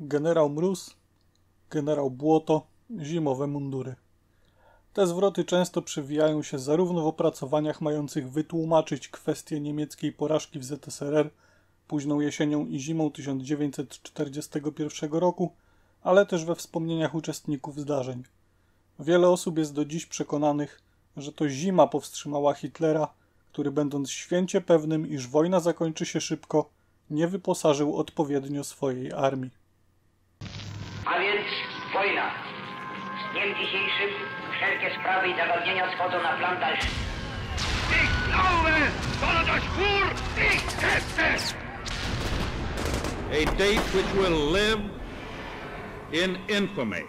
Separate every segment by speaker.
Speaker 1: generał Mróz, generał Błoto, zimowe mundury. Te zwroty często przewijają się zarówno w opracowaniach mających wytłumaczyć kwestię niemieckiej porażki w ZSRR późną jesienią i zimą 1941 roku, ale też we wspomnieniach uczestników zdarzeń. Wiele osób jest do dziś przekonanych, że to zima powstrzymała Hitlera, który będąc święcie pewnym, iż wojna zakończy się szybko, nie wyposażył odpowiednio swojej armii. A więc wojna. Z dniem dzisiejszym wszelkie sprawy i zagadnienia schodzą na plan dalszy. Ich Aue! Donadasz kur! Ich Hefte! A date which will live in infamy.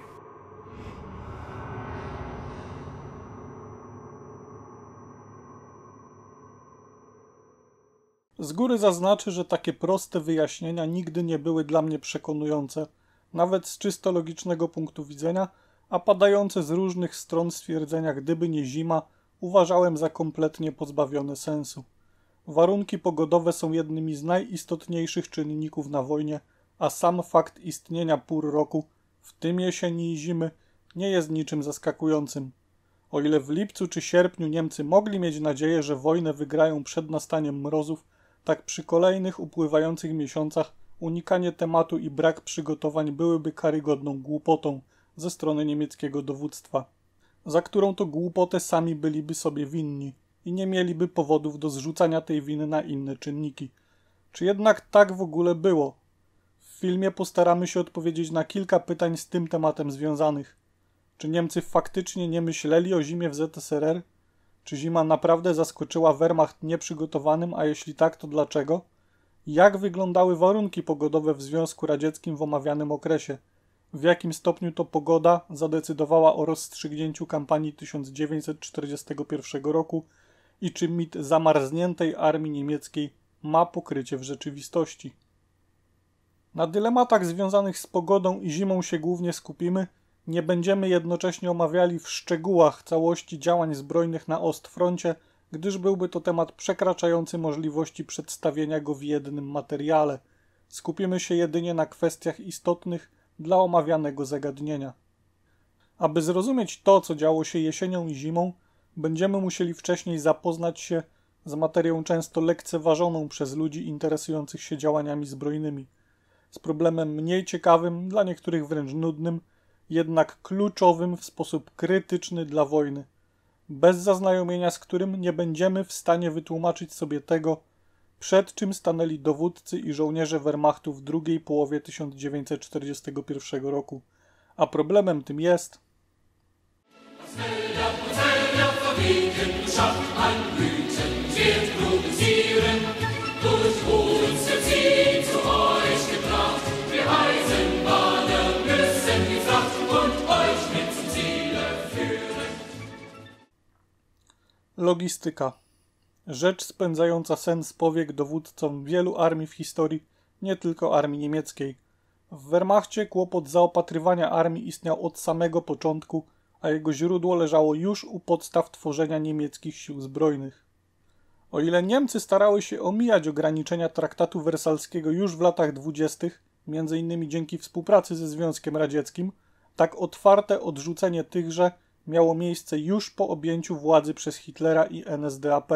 Speaker 1: Z góry zaznaczę, że takie proste wyjaśnienia nigdy nie były dla mnie przekonujące nawet z czysto logicznego punktu widzenia, a padające z różnych stron stwierdzenia gdyby nie zima, uważałem za kompletnie pozbawione sensu. Warunki pogodowe są jednymi z najistotniejszych czynników na wojnie, a sam fakt istnienia pór roku, w tym jesieni i zimy, nie jest niczym zaskakującym. O ile w lipcu czy sierpniu Niemcy mogli mieć nadzieję, że wojnę wygrają przed nastaniem mrozów, tak przy kolejnych upływających miesiącach Unikanie tematu i brak przygotowań byłyby karygodną głupotą ze strony niemieckiego dowództwa, za którą to głupotę sami byliby sobie winni i nie mieliby powodów do zrzucania tej winy na inne czynniki. Czy jednak tak w ogóle było? W filmie postaramy się odpowiedzieć na kilka pytań z tym tematem związanych. Czy Niemcy faktycznie nie myśleli o zimie w ZSRR? Czy zima naprawdę zaskoczyła Wehrmacht nieprzygotowanym, a jeśli tak, to dlaczego? Jak wyglądały warunki pogodowe w Związku Radzieckim w omawianym okresie? W jakim stopniu to pogoda zadecydowała o rozstrzygnięciu kampanii 1941 roku i czy mit zamarzniętej armii niemieckiej ma pokrycie w rzeczywistości? Na dylematach związanych z pogodą i zimą się głównie skupimy. Nie będziemy jednocześnie omawiali w szczegółach całości działań zbrojnych na Ostfroncie – gdyż byłby to temat przekraczający możliwości przedstawienia go w jednym materiale. Skupimy się jedynie na kwestiach istotnych dla omawianego zagadnienia. Aby zrozumieć to, co działo się jesienią i zimą, będziemy musieli wcześniej zapoznać się z materią często lekceważoną przez ludzi interesujących się działaniami zbrojnymi, z problemem mniej ciekawym, dla niektórych wręcz nudnym, jednak kluczowym w sposób krytyczny dla wojny bez zaznajomienia z którym nie będziemy w stanie wytłumaczyć sobie tego, przed czym stanęli dowódcy i żołnierze Wehrmachtu w drugiej połowie 1941 roku. A problemem tym jest. Logistyka. Rzecz spędzająca sen z powiek dowódcom wielu armii w historii, nie tylko armii niemieckiej. W Wehrmachcie kłopot zaopatrywania armii istniał od samego początku, a jego źródło leżało już u podstaw tworzenia niemieckich sił zbrojnych. O ile Niemcy starały się omijać ograniczenia traktatu wersalskiego już w latach dwudziestych, m.in. dzięki współpracy ze Związkiem Radzieckim, tak otwarte odrzucenie tychże miało miejsce już po objęciu władzy przez Hitlera i NSDAP.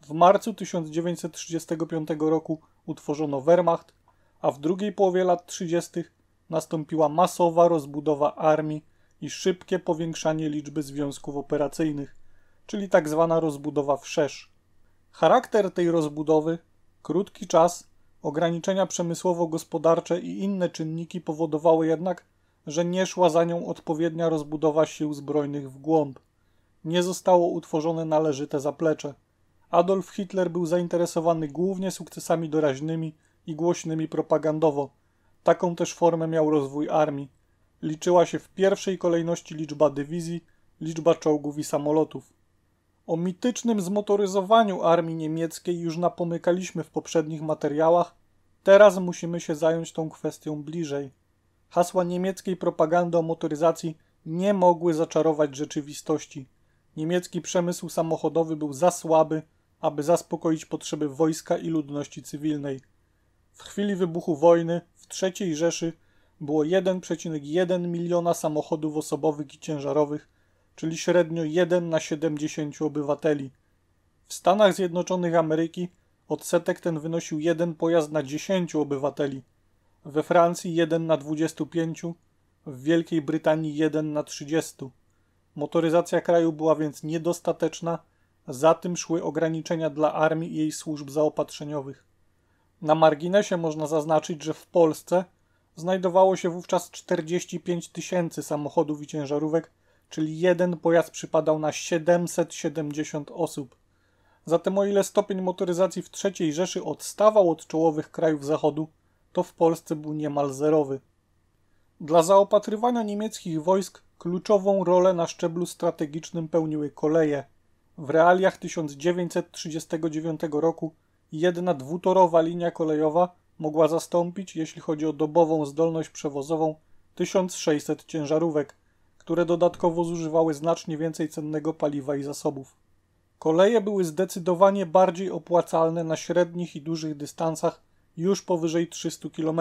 Speaker 1: W marcu 1935 roku utworzono Wehrmacht, a w drugiej połowie lat 30. nastąpiła masowa rozbudowa armii i szybkie powiększanie liczby związków operacyjnych, czyli tzw. Tak rozbudowa wszerz. Charakter tej rozbudowy, krótki czas, ograniczenia przemysłowo-gospodarcze i inne czynniki powodowały jednak, że nie szła za nią odpowiednia rozbudowa sił zbrojnych w głąb. Nie zostało utworzone należyte zaplecze. Adolf Hitler był zainteresowany głównie sukcesami doraźnymi i głośnymi propagandowo. Taką też formę miał rozwój armii. Liczyła się w pierwszej kolejności liczba dywizji, liczba czołgów i samolotów. O mitycznym zmotoryzowaniu armii niemieckiej już napomykaliśmy w poprzednich materiałach, teraz musimy się zająć tą kwestią bliżej. Hasła niemieckiej propagandy o motoryzacji nie mogły zaczarować rzeczywistości. Niemiecki przemysł samochodowy był za słaby, aby zaspokoić potrzeby wojska i ludności cywilnej. W chwili wybuchu wojny w III Rzeszy było 1,1 miliona samochodów osobowych i ciężarowych, czyli średnio 1 na 70 obywateli. W Stanach Zjednoczonych Ameryki odsetek ten wynosił jeden pojazd na 10 obywateli – we Francji 1 na 25, w Wielkiej Brytanii 1 na 30. Motoryzacja kraju była więc niedostateczna, za tym szły ograniczenia dla armii i jej służb zaopatrzeniowych. Na marginesie można zaznaczyć, że w Polsce znajdowało się wówczas 45 tysięcy samochodów i ciężarówek, czyli jeden pojazd przypadał na 770 osób. Zatem o ile stopień motoryzacji w III Rzeszy odstawał od czołowych krajów Zachodu, to w Polsce był niemal zerowy. Dla zaopatrywania niemieckich wojsk kluczową rolę na szczeblu strategicznym pełniły koleje. W realiach 1939 roku jedna dwutorowa linia kolejowa mogła zastąpić, jeśli chodzi o dobową zdolność przewozową, 1600 ciężarówek, które dodatkowo zużywały znacznie więcej cennego paliwa i zasobów. Koleje były zdecydowanie bardziej opłacalne na średnich i dużych dystansach już powyżej 300 km.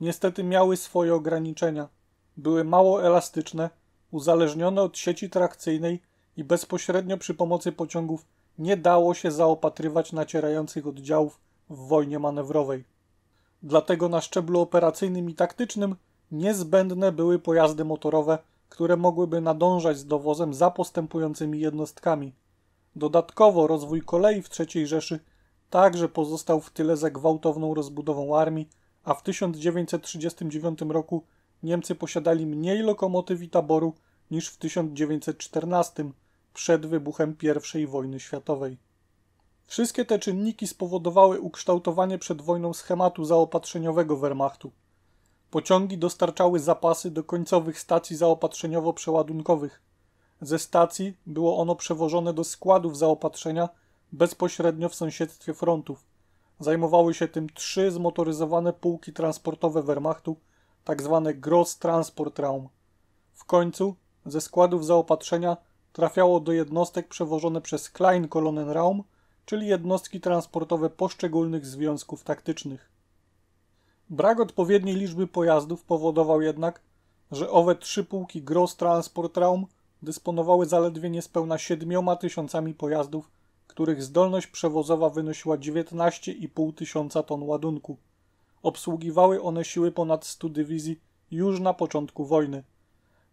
Speaker 1: Niestety miały swoje ograniczenia. Były mało elastyczne, uzależnione od sieci trakcyjnej i bezpośrednio przy pomocy pociągów nie dało się zaopatrywać nacierających oddziałów w wojnie manewrowej. Dlatego na szczeblu operacyjnym i taktycznym niezbędne były pojazdy motorowe, które mogłyby nadążać z dowozem za postępującymi jednostkami. Dodatkowo rozwój kolei w III Rzeszy także pozostał w tyle za gwałtowną rozbudową armii, a w 1939 roku Niemcy posiadali mniej lokomotyw i taboru niż w 1914 przed wybuchem I wojny światowej. Wszystkie te czynniki spowodowały ukształtowanie przed wojną schematu zaopatrzeniowego Wehrmachtu. Pociągi dostarczały zapasy do końcowych stacji zaopatrzeniowo-przeładunkowych. Ze stacji było ono przewożone do składów zaopatrzenia – bezpośrednio w sąsiedztwie frontów. Zajmowały się tym trzy zmotoryzowane pułki transportowe Wehrmachtu, tak zwane Gross-Transport-Raum. W końcu ze składów zaopatrzenia trafiało do jednostek przewożone przez Kleinkolonnenraum, czyli jednostki transportowe poszczególnych związków taktycznych. Brak odpowiedniej liczby pojazdów powodował jednak, że owe trzy pułki Gross-Transport-Raum dysponowały zaledwie niespełna siedmioma tysiącami pojazdów których zdolność przewozowa wynosiła 19,5 tysiąca ton ładunku. Obsługiwały one siły ponad 100 dywizji już na początku wojny.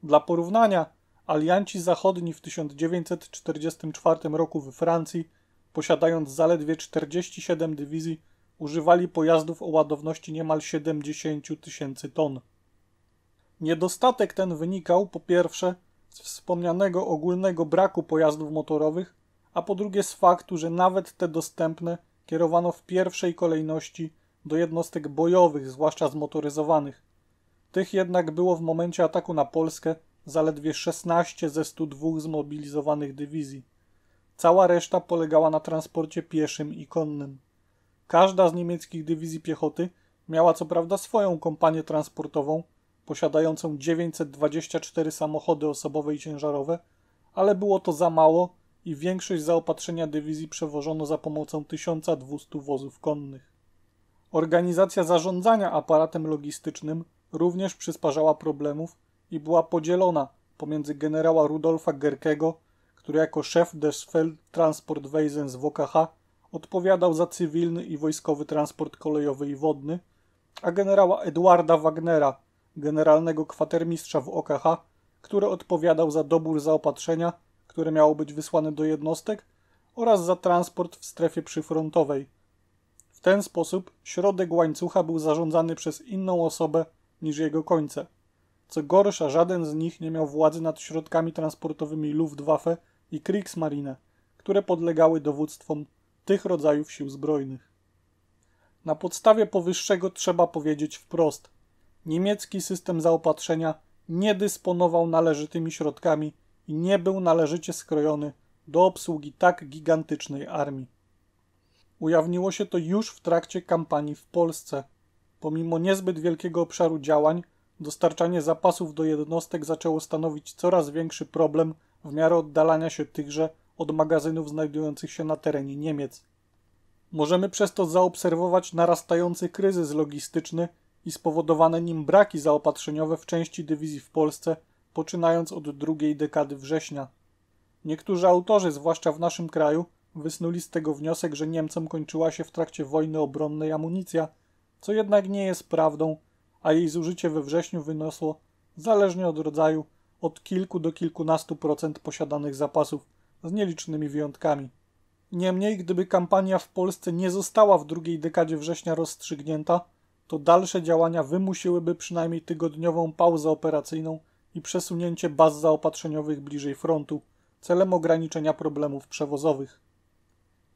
Speaker 1: Dla porównania, alianci zachodni w 1944 roku we Francji, posiadając zaledwie 47 dywizji, używali pojazdów o ładowności niemal 70 tysięcy ton. Niedostatek ten wynikał po pierwsze z wspomnianego ogólnego braku pojazdów motorowych, a po drugie z faktu, że nawet te dostępne kierowano w pierwszej kolejności do jednostek bojowych, zwłaszcza zmotoryzowanych. Tych jednak było w momencie ataku na Polskę zaledwie 16 ze 102 zmobilizowanych dywizji. Cała reszta polegała na transporcie pieszym i konnym. Każda z niemieckich dywizji piechoty miała co prawda swoją kompanię transportową, posiadającą 924 samochody osobowe i ciężarowe, ale było to za mało, i większość zaopatrzenia dywizji przewożono za pomocą 1200 wozów konnych. Organizacja zarządzania aparatem logistycznym również przysparzała problemów i była podzielona pomiędzy generała Rudolfa Gerkego, który jako szef des Feldtransportwesen w OKH odpowiadał za cywilny i wojskowy transport kolejowy i wodny, a generała Edwarda Wagnera, generalnego kwatermistrza w OKH, który odpowiadał za dobór zaopatrzenia – które miało być wysłane do jednostek oraz za transport w strefie przyfrontowej. W ten sposób środek łańcucha był zarządzany przez inną osobę niż jego końce. Co gorsza, żaden z nich nie miał władzy nad środkami transportowymi Luftwaffe i Kriegsmarine, które podlegały dowództwom tych rodzajów sił zbrojnych. Na podstawie powyższego trzeba powiedzieć wprost: niemiecki system zaopatrzenia nie dysponował należytymi środkami i nie był należycie skrojony do obsługi tak gigantycznej armii. Ujawniło się to już w trakcie kampanii w Polsce. Pomimo niezbyt wielkiego obszaru działań, dostarczanie zapasów do jednostek zaczęło stanowić coraz większy problem w miarę oddalania się tychże od magazynów znajdujących się na terenie Niemiec. Możemy przez to zaobserwować narastający kryzys logistyczny i spowodowane nim braki zaopatrzeniowe w części dywizji w Polsce – poczynając od drugiej dekady września. Niektórzy autorzy, zwłaszcza w naszym kraju, wysnuli z tego wniosek, że Niemcom kończyła się w trakcie wojny obronnej amunicja, co jednak nie jest prawdą, a jej zużycie we wrześniu wyniosło, zależnie od rodzaju, od kilku do kilkunastu procent posiadanych zapasów, z nielicznymi wyjątkami. Niemniej, gdyby kampania w Polsce nie została w drugiej dekadzie września rozstrzygnięta, to dalsze działania wymusiłyby przynajmniej tygodniową pauzę operacyjną i przesunięcie baz zaopatrzeniowych bliżej frontu celem ograniczenia problemów przewozowych.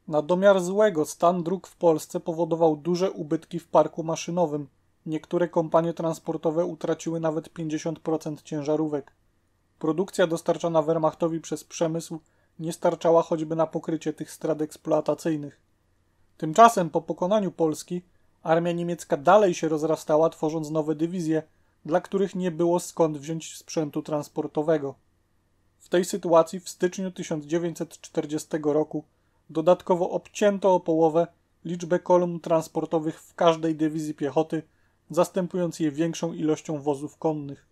Speaker 1: Na domiar złego stan dróg w Polsce powodował duże ubytki w parku maszynowym. Niektóre kompanie transportowe utraciły nawet 50% ciężarówek. Produkcja dostarczana Wehrmachtowi przez przemysł nie starczała choćby na pokrycie tych strat eksploatacyjnych. Tymczasem po pokonaniu Polski armia niemiecka dalej się rozrastała, tworząc nowe dywizje – dla których nie było skąd wziąć sprzętu transportowego. W tej sytuacji w styczniu 1940 roku dodatkowo obcięto o połowę liczbę kolumn transportowych w każdej dywizji piechoty, zastępując je większą ilością wozów konnych.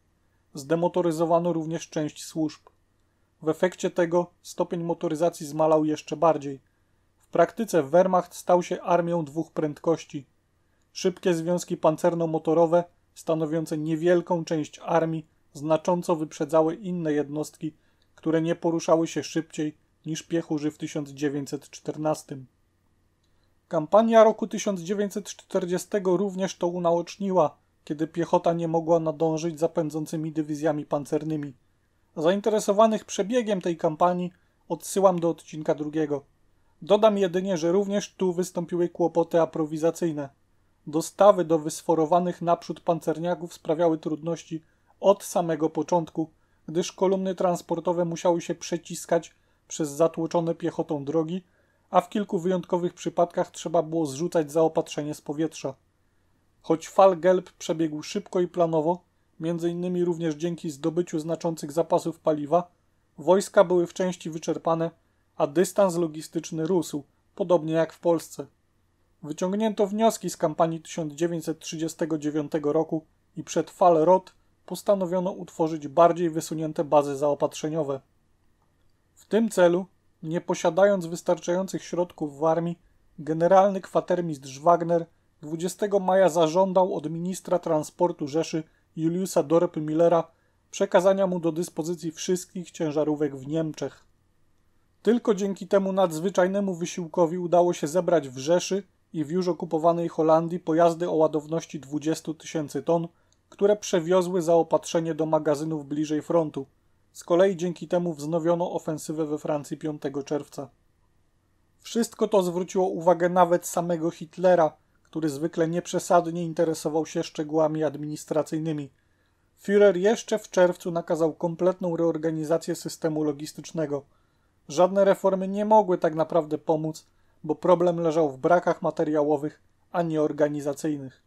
Speaker 1: Zdemotoryzowano również część służb. W efekcie tego stopień motoryzacji zmalał jeszcze bardziej. W praktyce Wehrmacht stał się armią dwóch prędkości. Szybkie związki pancerno-motorowe – stanowiące niewielką część armii, znacząco wyprzedzały inne jednostki, które nie poruszały się szybciej niż piechurzy w 1914. Kampania roku 1940 również to unaoczniła, kiedy piechota nie mogła nadążyć za pędzącymi dywizjami pancernymi. Zainteresowanych przebiegiem tej kampanii odsyłam do odcinka drugiego. Dodam jedynie, że również tu wystąpiły kłopoty aprowizacyjne dostawy do wysforowanych naprzód pancerniaków sprawiały trudności od samego początku, gdyż kolumny transportowe musiały się przeciskać przez zatłoczone piechotą drogi, a w kilku wyjątkowych przypadkach trzeba było zrzucać zaopatrzenie z powietrza. Choć fal Gelb przebiegł szybko i planowo, m.in. również dzięki zdobyciu znaczących zapasów paliwa, wojska były w części wyczerpane, a dystans logistyczny rósł, podobnie jak w Polsce. Wyciągnięto wnioski z kampanii 1939 roku i przed Falrod postanowiono utworzyć bardziej wysunięte bazy zaopatrzeniowe. W tym celu, nie posiadając wystarczających środków w armii, generalny kwatermistrz Wagner 20 maja zażądał od ministra transportu Rzeszy Juliusa Dorp-Millera przekazania mu do dyspozycji wszystkich ciężarówek w Niemczech. Tylko dzięki temu nadzwyczajnemu wysiłkowi udało się zebrać w Rzeszy i w już okupowanej Holandii pojazdy o ładowności 20 tysięcy ton, które przewiozły zaopatrzenie do magazynów bliżej frontu. Z kolei dzięki temu wznowiono ofensywę we Francji 5 czerwca. Wszystko to zwróciło uwagę nawet samego Hitlera, który zwykle nieprzesadnie interesował się szczegółami administracyjnymi. Führer jeszcze w czerwcu nakazał kompletną reorganizację systemu logistycznego. Żadne reformy nie mogły tak naprawdę pomóc, bo problem leżał w brakach materiałowych, a nie organizacyjnych.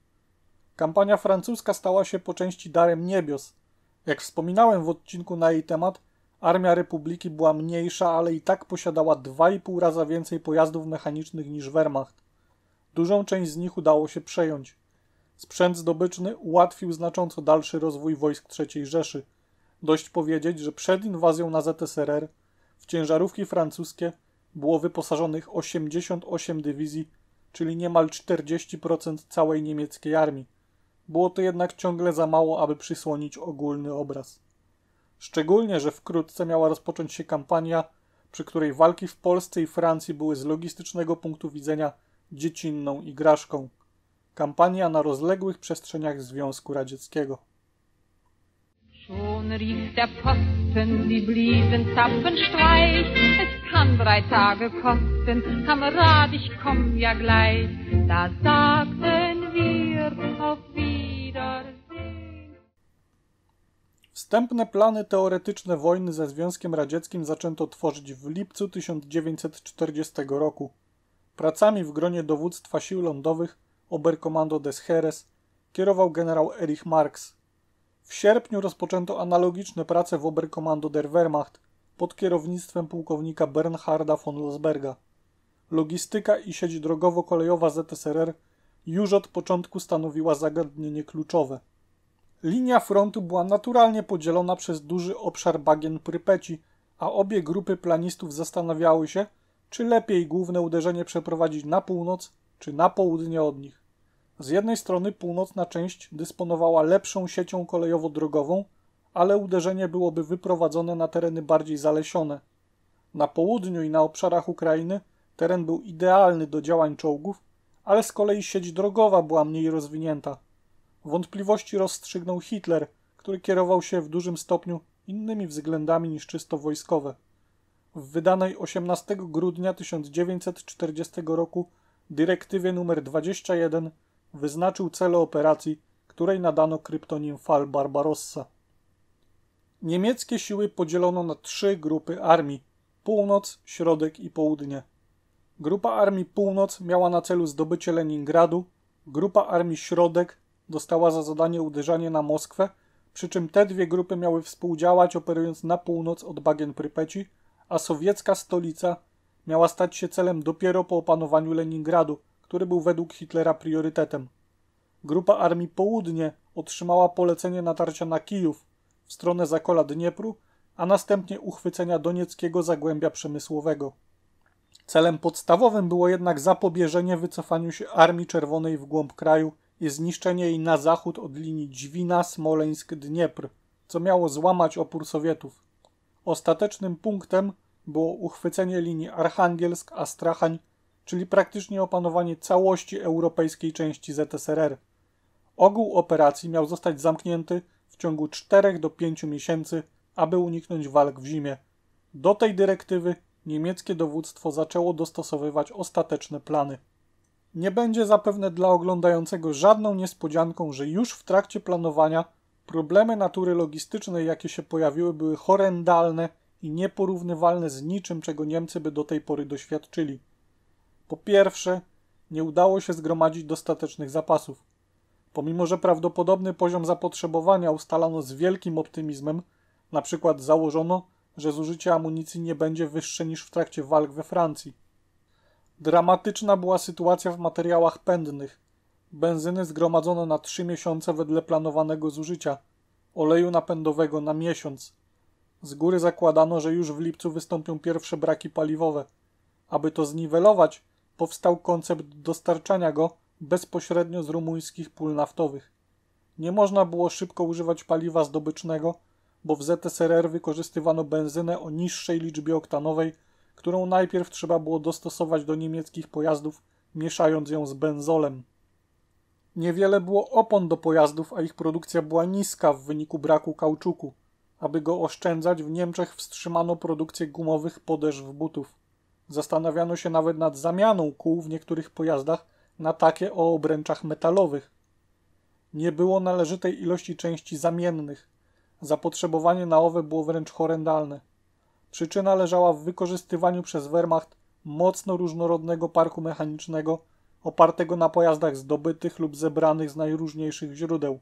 Speaker 1: Kampania francuska stała się po części darem niebios. Jak wspominałem w odcinku na jej temat, armia Republiki była mniejsza, ale i tak posiadała 2,5 raza więcej pojazdów mechanicznych niż Wehrmacht. Dużą część z nich udało się przejąć. Sprzęt zdobyczny ułatwił znacząco dalszy rozwój wojsk III Rzeszy. Dość powiedzieć, że przed inwazją na ZSRR w ciężarówki francuskie było wyposażonych 88 dywizji, czyli niemal 40% całej niemieckiej armii. Było to jednak ciągle za mało, aby przysłonić ogólny obraz. Szczególnie, że wkrótce miała rozpocząć się kampania, przy której walki w Polsce i Francji były z logistycznego punktu widzenia dziecinną igraszką. Kampania na rozległych przestrzeniach Związku Radzieckiego. Schon riecht der Posten, die Bliesen tapfen Streich. Es kann drei Tage kosten, Kamerad, ich komm ja gleich. Da sagten wir auf Wiedersehen. Wstępne plany teoretyczne wojny ze Związkiem Radzieckim zaczęto tworzyć w lipcu 1940 roku. Pracami w gronie dowództwa sił lądowych Oberkommando des Heeres kierował generał Erich Marx, w sierpniu rozpoczęto analogiczne prace w Oberkommando der Wehrmacht pod kierownictwem pułkownika Bernharda von Losberga. Logistyka i sieć drogowo-kolejowa ZSRR już od początku stanowiła zagadnienie kluczowe. Linia frontu była naturalnie podzielona przez duży obszar bagien Prypeci, a obie grupy planistów zastanawiały się, czy lepiej główne uderzenie przeprowadzić na północ czy na południe od nich. Z jednej strony północna część dysponowała lepszą siecią kolejowo-drogową, ale uderzenie byłoby wyprowadzone na tereny bardziej zalesione. Na południu i na obszarach Ukrainy teren był idealny do działań czołgów, ale z kolei sieć drogowa była mniej rozwinięta. Wątpliwości rozstrzygnął Hitler, który kierował się w dużym stopniu innymi względami niż czysto wojskowe. W wydanej 18 grudnia 1940 roku dyrektywie nr 21 wyznaczył cele operacji, której nadano kryptonim Fal Barbarossa. Niemieckie siły podzielono na trzy grupy armii: północ, środek i południe. Grupa Armii Północ miała na celu zdobycie Leningradu, grupa Armii Środek dostała za zadanie uderzenie na Moskwę, przy czym te dwie grupy miały współdziałać operując na północ od bagien Prypeci, a sowiecka stolica miała stać się celem dopiero po opanowaniu Leningradu – który był według Hitlera priorytetem. Grupa Armii Południe otrzymała polecenie natarcia na Kijów w stronę Zakola Dniepru, a następnie uchwycenia donieckiego zagłębia przemysłowego. Celem podstawowym było jednak zapobieżenie wycofaniu się Armii Czerwonej w głąb kraju i zniszczenie jej na zachód od linii Dźwina, Smoleńsk, Dniepr, co miało złamać opór Sowietów. Ostatecznym punktem było uchwycenie linii Archangelsk, Astrachań, czyli praktycznie opanowanie całości europejskiej części ZSRR. Ogół operacji miał zostać zamknięty w ciągu 4 do 5 miesięcy, aby uniknąć walk w zimie. Do tej dyrektywy niemieckie dowództwo zaczęło dostosowywać ostateczne plany. Nie będzie zapewne dla oglądającego żadną niespodzianką, że już w trakcie planowania problemy natury logistycznej, jakie się pojawiły, były horrendalne i nieporównywalne z niczym, czego Niemcy by do tej pory doświadczyli. Po pierwsze, nie udało się zgromadzić dostatecznych zapasów. Pomimo, że prawdopodobny poziom zapotrzebowania ustalano z wielkim optymizmem, na przykład założono, że zużycie amunicji nie będzie wyższe niż w trakcie walk we Francji. Dramatyczna była sytuacja w materiałach pędnych. Benzyny zgromadzono na 3 miesiące wedle planowanego zużycia, oleju napędowego na miesiąc. Z góry zakładano, że już w lipcu wystąpią pierwsze braki paliwowe. Aby to zniwelować, powstał koncept dostarczania go bezpośrednio z rumuńskich pól naftowych. Nie można było szybko używać paliwa zdobycznego, bo w ZSRR wykorzystywano benzynę o niższej liczbie oktanowej, którą najpierw trzeba było dostosować do niemieckich pojazdów, mieszając ją z benzolem. Niewiele było opon do pojazdów, a ich produkcja była niska w wyniku braku kauczuku. Aby go oszczędzać, w Niemczech wstrzymano produkcję gumowych podeszw butów. Zastanawiano się nawet nad zamianą kół w niektórych pojazdach na takie o obręczach metalowych. Nie było należytej ilości części zamiennych. Zapotrzebowanie na owe było wręcz horrendalne. Przyczyna leżała w wykorzystywaniu przez Wehrmacht mocno różnorodnego parku mechanicznego opartego na pojazdach zdobytych lub zebranych z najróżniejszych źródeł.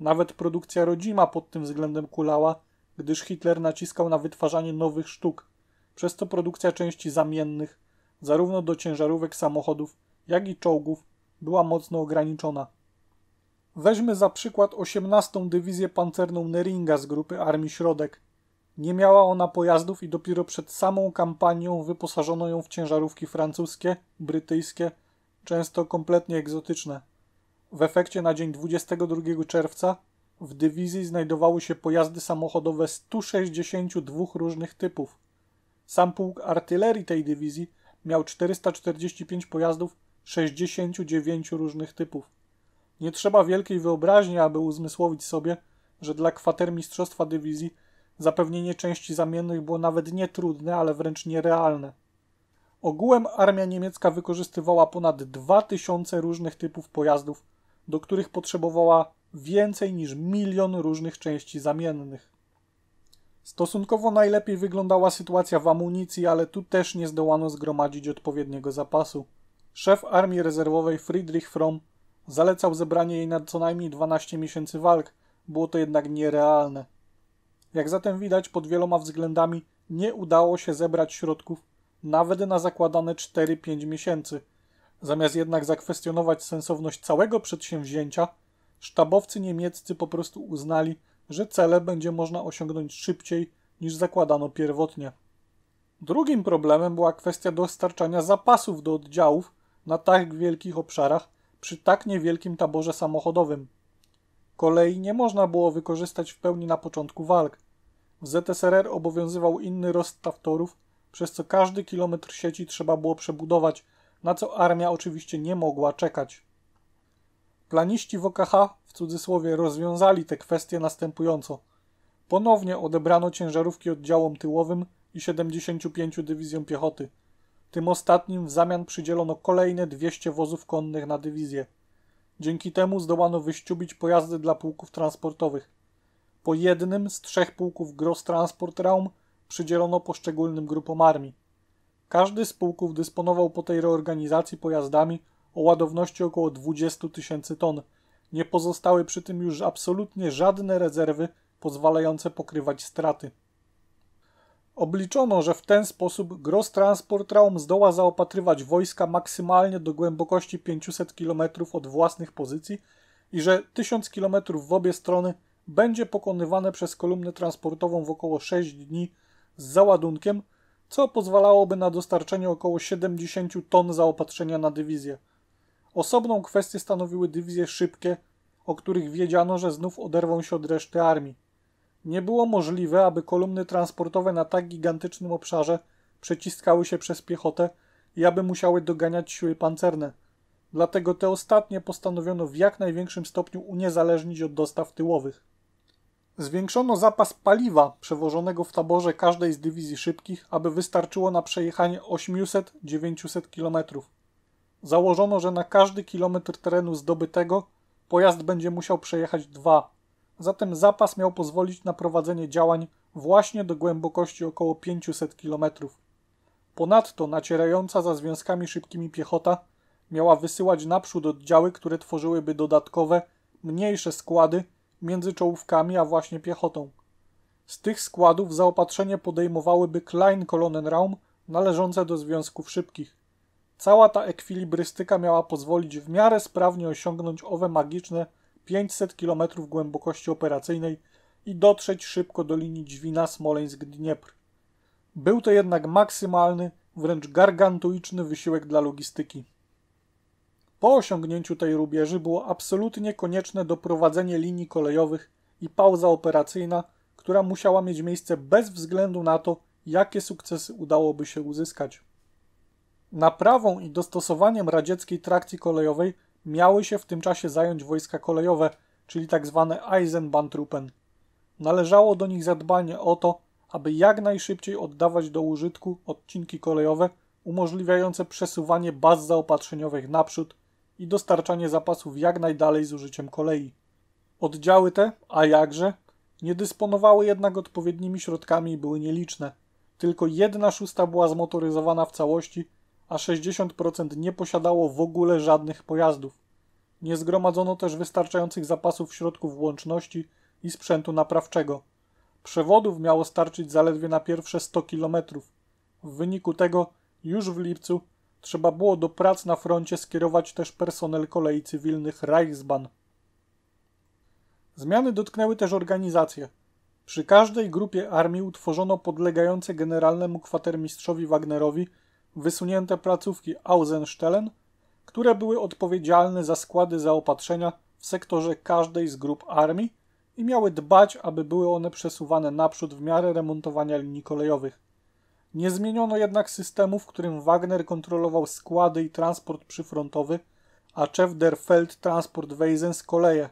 Speaker 1: Nawet produkcja rodzima pod tym względem kulała, gdyż Hitler naciskał na wytwarzanie nowych sztuk – przez co produkcja części zamiennych, zarówno do ciężarówek, samochodów, jak i czołgów, była mocno ograniczona. Weźmy za przykład 18. Dywizję Pancerną Neringa z grupy Armii Środek. Nie miała ona pojazdów i dopiero przed samą kampanią wyposażono ją w ciężarówki francuskie, brytyjskie, często kompletnie egzotyczne. W efekcie na dzień 22 czerwca w dywizji znajdowały się pojazdy samochodowe 162 różnych typów, sam pułk artylerii tej dywizji miał 445 pojazdów 69 różnych typów. Nie trzeba wielkiej wyobraźni, aby uzmysłowić sobie, że dla kwatermistrzostwa dywizji zapewnienie części zamiennych było nawet nie trudne, ale wręcz nierealne. Ogółem armia niemiecka wykorzystywała ponad 2000 różnych typów pojazdów, do których potrzebowała więcej niż milion różnych części zamiennych. Stosunkowo najlepiej wyglądała sytuacja w amunicji, ale tu też nie zdołano zgromadzić odpowiedniego zapasu. Szef armii rezerwowej Friedrich Fromm zalecał zebranie jej na co najmniej 12 miesięcy walk, było to jednak nierealne. Jak zatem widać, pod wieloma względami nie udało się zebrać środków nawet na zakładane 4-5 miesięcy. Zamiast jednak zakwestionować sensowność całego przedsięwzięcia, sztabowcy niemieccy po prostu uznali, że cele będzie można osiągnąć szybciej niż zakładano pierwotnie. Drugim problemem była kwestia dostarczania zapasów do oddziałów na tak wielkich obszarach przy tak niewielkim taborze samochodowym. Kolei nie można było wykorzystać w pełni na początku walk. W ZSRR obowiązywał inny rozstaw torów, przez co każdy kilometr sieci trzeba było przebudować, na co armia oczywiście nie mogła czekać. Planiści w w cudzysłowie rozwiązali te kwestie następująco. Ponownie odebrano ciężarówki oddziałom tyłowym i 75 dywizjom piechoty. Tym ostatnim w zamian przydzielono kolejne 200 wozów konnych na dywizję. Dzięki temu zdołano wyściubić pojazdy dla pułków transportowych. Po jednym z trzech pułków Gross Transport Raum przydzielono poszczególnym grupom armii. Każdy z pułków dysponował po tej reorganizacji pojazdami o ładowności około 20 tysięcy ton – nie pozostały przy tym już absolutnie żadne rezerwy pozwalające pokrywać straty. Obliczono, że w ten sposób Transport Raum zdoła zaopatrywać wojska maksymalnie do głębokości 500 km od własnych pozycji i że 1000 km w obie strony będzie pokonywane przez kolumnę transportową w około 6 dni z załadunkiem, co pozwalałoby na dostarczenie około 70 ton zaopatrzenia na dywizję. Osobną kwestię stanowiły dywizje szybkie, o których wiedziano, że znów oderwą się od reszty armii. Nie było możliwe, aby kolumny transportowe na tak gigantycznym obszarze przeciskały się przez piechotę i aby musiały doganiać siły pancerne. Dlatego te ostatnie postanowiono w jak największym stopniu uniezależnić od dostaw tyłowych. Zwiększono zapas paliwa przewożonego w taborze każdej z dywizji szybkich, aby wystarczyło na przejechanie 800-900 kilometrów założono, że na każdy kilometr terenu zdobytego pojazd będzie musiał przejechać dwa. Zatem zapas miał pozwolić na prowadzenie działań właśnie do głębokości około 500 km. Ponadto nacierająca za związkami szybkimi piechota miała wysyłać naprzód oddziały, które tworzyłyby dodatkowe, mniejsze składy między czołówkami, a właśnie piechotą. Z tych składów zaopatrzenie podejmowałyby Klein Kolonenraum należące do związków szybkich. Cała ta ekwilibrystyka miała pozwolić w miarę sprawnie osiągnąć owe magiczne 500 km głębokości operacyjnej i dotrzeć szybko do linii Dźwina Smoleńsk-Dniepr. Był to jednak maksymalny, wręcz gargantuiczny wysiłek dla logistyki. Po osiągnięciu tej rubieży było absolutnie konieczne doprowadzenie linii kolejowych i pauza operacyjna, która musiała mieć miejsce bez względu na to, jakie sukcesy udałoby się uzyskać. Naprawą i dostosowaniem radzieckiej trakcji kolejowej miały się w tym czasie zająć wojska kolejowe, czyli tzw. Tak Eisenbahntruppen. Należało do nich zadbanie o to, aby jak najszybciej oddawać do użytku odcinki kolejowe umożliwiające przesuwanie baz zaopatrzeniowych naprzód i dostarczanie zapasów jak najdalej z użyciem kolei. Oddziały te, a jakże, nie dysponowały jednak odpowiednimi środkami i były nieliczne. Tylko jedna szósta była zmotoryzowana w całości – a 60% nie posiadało w ogóle żadnych pojazdów. Nie zgromadzono też wystarczających zapasów środków łączności i sprzętu naprawczego. Przewodów miało starczyć zaledwie na pierwsze 100 km. W wyniku tego już w lipcu trzeba było do prac na froncie skierować też personel kolei cywilnych Reichsbahn. Zmiany dotknęły też organizację. Przy każdej grupie armii utworzono podlegające generalnemu kwatermistrzowi Wagnerowi – wysunięte placówki Ausenstellen, które były odpowiedzialne za składy zaopatrzenia w sektorze każdej z grup armii i miały dbać, aby były one przesuwane naprzód w miarę remontowania linii kolejowych. Nie zmieniono jednak systemu, w którym Wagner kontrolował składy i transport przyfrontowy, a szef der z koleje.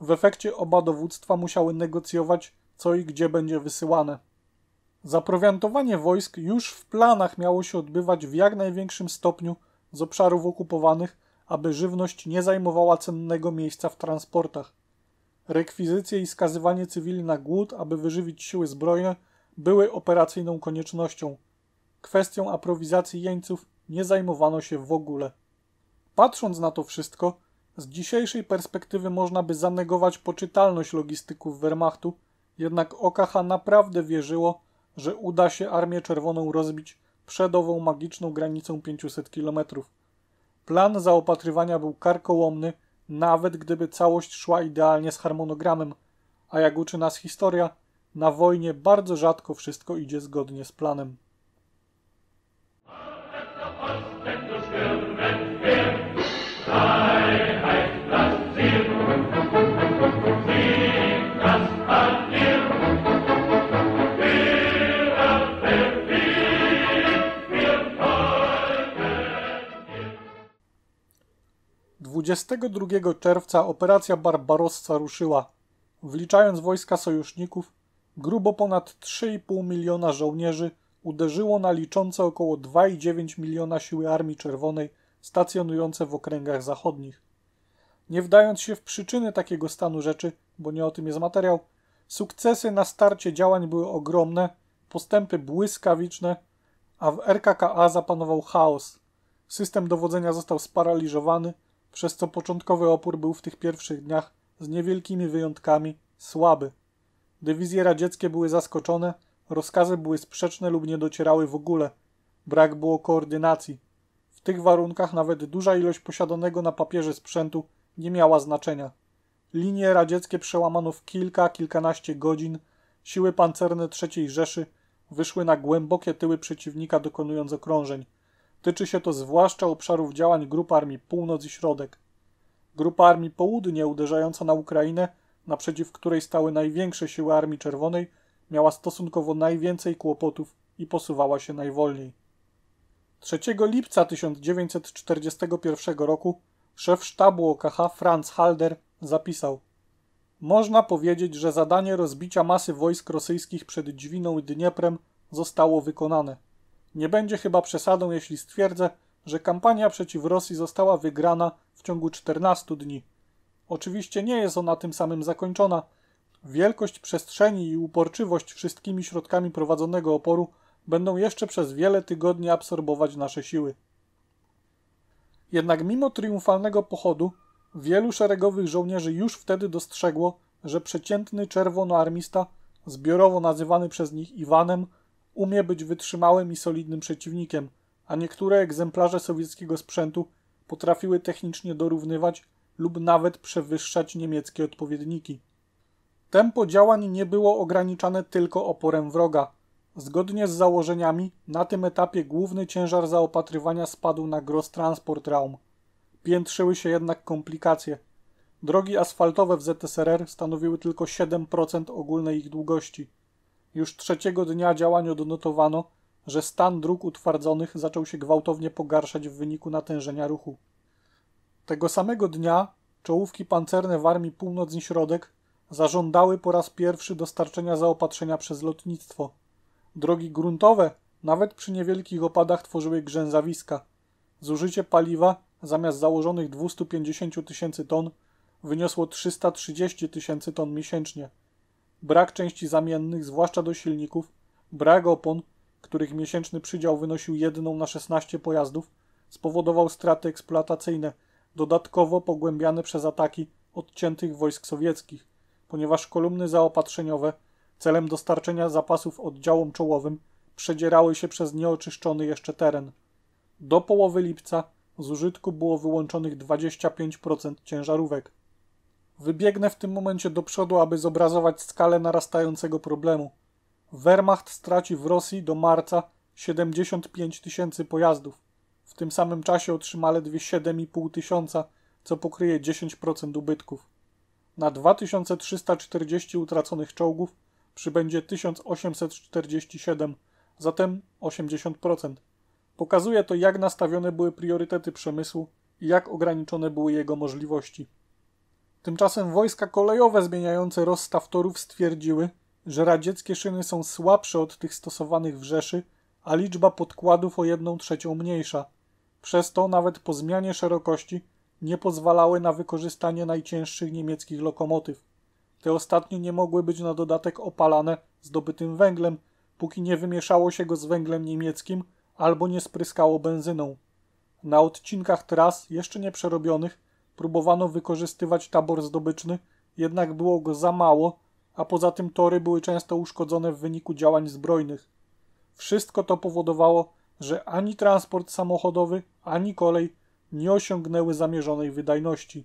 Speaker 1: W efekcie oba dowództwa musiały negocjować, co i gdzie będzie wysyłane. Zaprowiantowanie wojsk już w planach miało się odbywać w jak największym stopniu z obszarów okupowanych, aby żywność nie zajmowała cennego miejsca w transportach. Rekwizycje i skazywanie cywili na głód, aby wyżywić siły zbrojne, były operacyjną koniecznością. Kwestią aprowizacji jeńców nie zajmowano się w ogóle. Patrząc na to wszystko, z dzisiejszej perspektywy można by zanegować poczytalność logistyków Wehrmachtu, jednak OKH naprawdę wierzyło, że uda się Armię Czerwoną rozbić przed ową magiczną granicą 500 kilometrów. Plan zaopatrywania był karkołomny, nawet gdyby całość szła idealnie z harmonogramem, a jak uczy nas historia, na wojnie bardzo rzadko wszystko idzie zgodnie z planem. 22 czerwca operacja Barbarossa ruszyła. Wliczając wojska sojuszników, grubo ponad 3,5 miliona żołnierzy uderzyło na liczące około 2,9 miliona siły Armii Czerwonej stacjonujące w okręgach zachodnich. Nie wdając się w przyczyny takiego stanu rzeczy, bo nie o tym jest materiał, sukcesy na starcie działań były ogromne, postępy błyskawiczne, a w RKKA zapanował chaos. System dowodzenia został sparaliżowany, przez co początkowy opór był w tych pierwszych dniach z niewielkimi wyjątkami słaby. Dywizje radzieckie były zaskoczone, rozkazy były sprzeczne lub nie docierały w ogóle. Brak było koordynacji. W tych warunkach nawet duża ilość posiadanego na papierze sprzętu nie miała znaczenia. Linie radzieckie przełamano w kilka, kilkanaście godzin. Siły pancerne III Rzeszy wyszły na głębokie tyły przeciwnika dokonując okrążeń. Tyczy się to zwłaszcza obszarów działań Grup Armii Północ i Środek. Grupa Armii Południe uderzająca na Ukrainę, naprzeciw której stały największe siły Armii Czerwonej, miała stosunkowo najwięcej kłopotów i posuwała się najwolniej. 3 lipca 1941 roku szef sztabu OKH Franz Halder zapisał Można powiedzieć, że zadanie rozbicia masy wojsk rosyjskich przed Dźwiną i Dnieprem zostało wykonane. Nie będzie chyba przesadą, jeśli stwierdzę, że kampania przeciw Rosji została wygrana w ciągu 14 dni. Oczywiście nie jest ona tym samym zakończona. Wielkość przestrzeni i uporczywość wszystkimi środkami prowadzonego oporu będą jeszcze przez wiele tygodni absorbować nasze siły. Jednak mimo triumfalnego pochodu, wielu szeregowych żołnierzy już wtedy dostrzegło, że przeciętny czerwonoarmista, zbiorowo nazywany przez nich Iwanem, umie być wytrzymałym i solidnym przeciwnikiem, a niektóre egzemplarze sowieckiego sprzętu potrafiły technicznie dorównywać lub nawet przewyższać niemieckie odpowiedniki. Tempo działań nie było ograniczane tylko oporem wroga. Zgodnie z założeniami, na tym etapie główny ciężar zaopatrywania spadł na transport Raum. Piętrzyły się jednak komplikacje. Drogi asfaltowe w ZSRR stanowiły tylko 7% ogólnej ich długości. Już trzeciego dnia działań odnotowano, że stan dróg utwardzonych zaczął się gwałtownie pogarszać w wyniku natężenia ruchu. Tego samego dnia czołówki pancerne w Armii Północ i Środek zażądały po raz pierwszy dostarczenia zaopatrzenia przez lotnictwo. Drogi gruntowe nawet przy niewielkich opadach tworzyły grzęzawiska. Zużycie paliwa zamiast założonych 250 tysięcy ton wyniosło 330 tysięcy ton miesięcznie brak części zamiennych, zwłaszcza do silników, brak opon, których miesięczny przydział wynosił jedną na 16 pojazdów, spowodował straty eksploatacyjne, dodatkowo pogłębiane przez ataki odciętych wojsk sowieckich, ponieważ kolumny zaopatrzeniowe celem dostarczenia zapasów oddziałom czołowym przedzierały się przez nieoczyszczony jeszcze teren. Do połowy lipca z użytku było wyłączonych 25% ciężarówek. Wybiegnę w tym momencie do przodu, aby zobrazować skalę narastającego problemu. Wehrmacht straci w Rosji do marca 75 tysięcy pojazdów. W tym samym czasie otrzyma ledwie 7,5 tysiąca, co pokryje 10% ubytków. Na 2340 utraconych czołgów przybędzie 1847, zatem 80%. Pokazuje to, jak nastawione były priorytety przemysłu i jak ograniczone były jego możliwości. Tymczasem wojska kolejowe zmieniające rozstaw torów stwierdziły, że radzieckie szyny są słabsze od tych stosowanych w Rzeszy, a liczba podkładów o jedną trzecią mniejsza. Przez to nawet po zmianie szerokości nie pozwalały na wykorzystanie najcięższych niemieckich lokomotyw. Te ostatnie nie mogły być na dodatek opalane zdobytym węglem, póki nie wymieszało się go z węglem niemieckim albo nie spryskało benzyną. Na odcinkach tras jeszcze nie przerobionych Próbowano wykorzystywać tabor zdobyczny, jednak było go za mało, a poza tym tory były często uszkodzone w wyniku działań zbrojnych. Wszystko to powodowało, że ani transport samochodowy, ani kolej nie osiągnęły zamierzonej wydajności.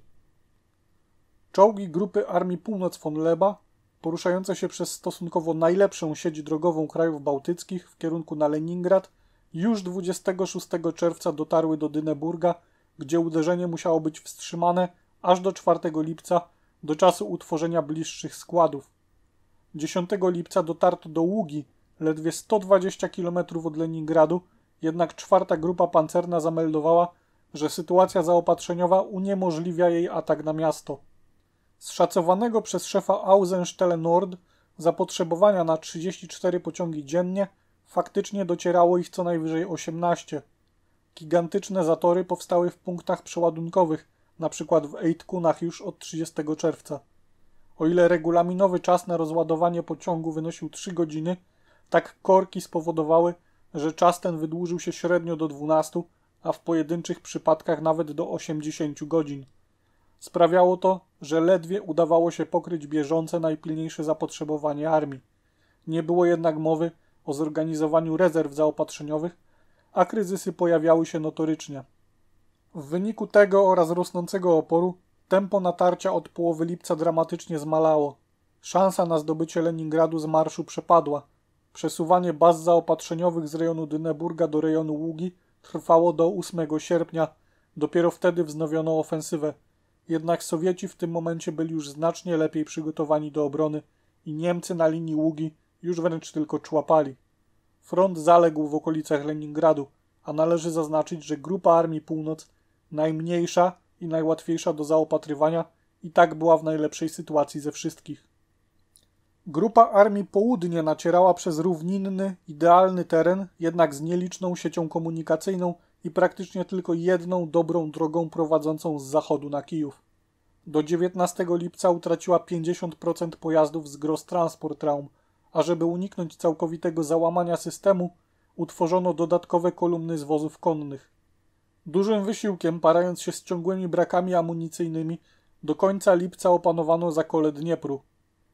Speaker 1: Czołgi Grupy Armii Północ von Leba, poruszające się przez stosunkowo najlepszą sieć drogową krajów bałtyckich w kierunku na Leningrad, już 26 czerwca dotarły do Dyneburga gdzie uderzenie musiało być wstrzymane aż do 4 lipca, do czasu utworzenia bliższych składów. 10 lipca dotarto do Ługi, ledwie 120 km od Leningradu, jednak czwarta grupa pancerna zameldowała, że sytuacja zaopatrzeniowa uniemożliwia jej atak na miasto. Z szacowanego przez szefa Ausenstelle Nord zapotrzebowania na 34 pociągi dziennie faktycznie docierało ich co najwyżej 18. Gigantyczne zatory powstały w punktach przeładunkowych, na przykład w Eitkunach już od 30 czerwca. O ile regulaminowy czas na rozładowanie pociągu wynosił 3 godziny, tak korki spowodowały, że czas ten wydłużył się średnio do 12, a w pojedynczych przypadkach nawet do 80 godzin. Sprawiało to, że ledwie udawało się pokryć bieżące najpilniejsze zapotrzebowanie armii. Nie było jednak mowy o zorganizowaniu rezerw zaopatrzeniowych, a kryzysy pojawiały się notorycznie. W wyniku tego oraz rosnącego oporu tempo natarcia od połowy lipca dramatycznie zmalało. Szansa na zdobycie Leningradu z marszu przepadła. Przesuwanie baz zaopatrzeniowych z rejonu Dyneburga do rejonu Ługi trwało do 8 sierpnia. Dopiero wtedy wznowiono ofensywę. Jednak Sowieci w tym momencie byli już znacznie lepiej przygotowani do obrony i Niemcy na linii Ługi już wręcz tylko człapali. Front zaległ w okolicach Leningradu, a należy zaznaczyć, że grupa Armii Północ, najmniejsza i najłatwiejsza do zaopatrywania, i tak była w najlepszej sytuacji ze wszystkich. Grupa Armii Południe nacierała przez równinny, idealny teren, jednak z nieliczną siecią komunikacyjną i praktycznie tylko jedną dobrą drogą prowadzącą z zachodu na Kijów. Do 19 lipca utraciła 50% pojazdów z gros Transport żeby uniknąć całkowitego załamania systemu, utworzono dodatkowe kolumny z wozów konnych. Dużym wysiłkiem, parając się z ciągłymi brakami amunicyjnymi, do końca lipca opanowano zakole Dniepru.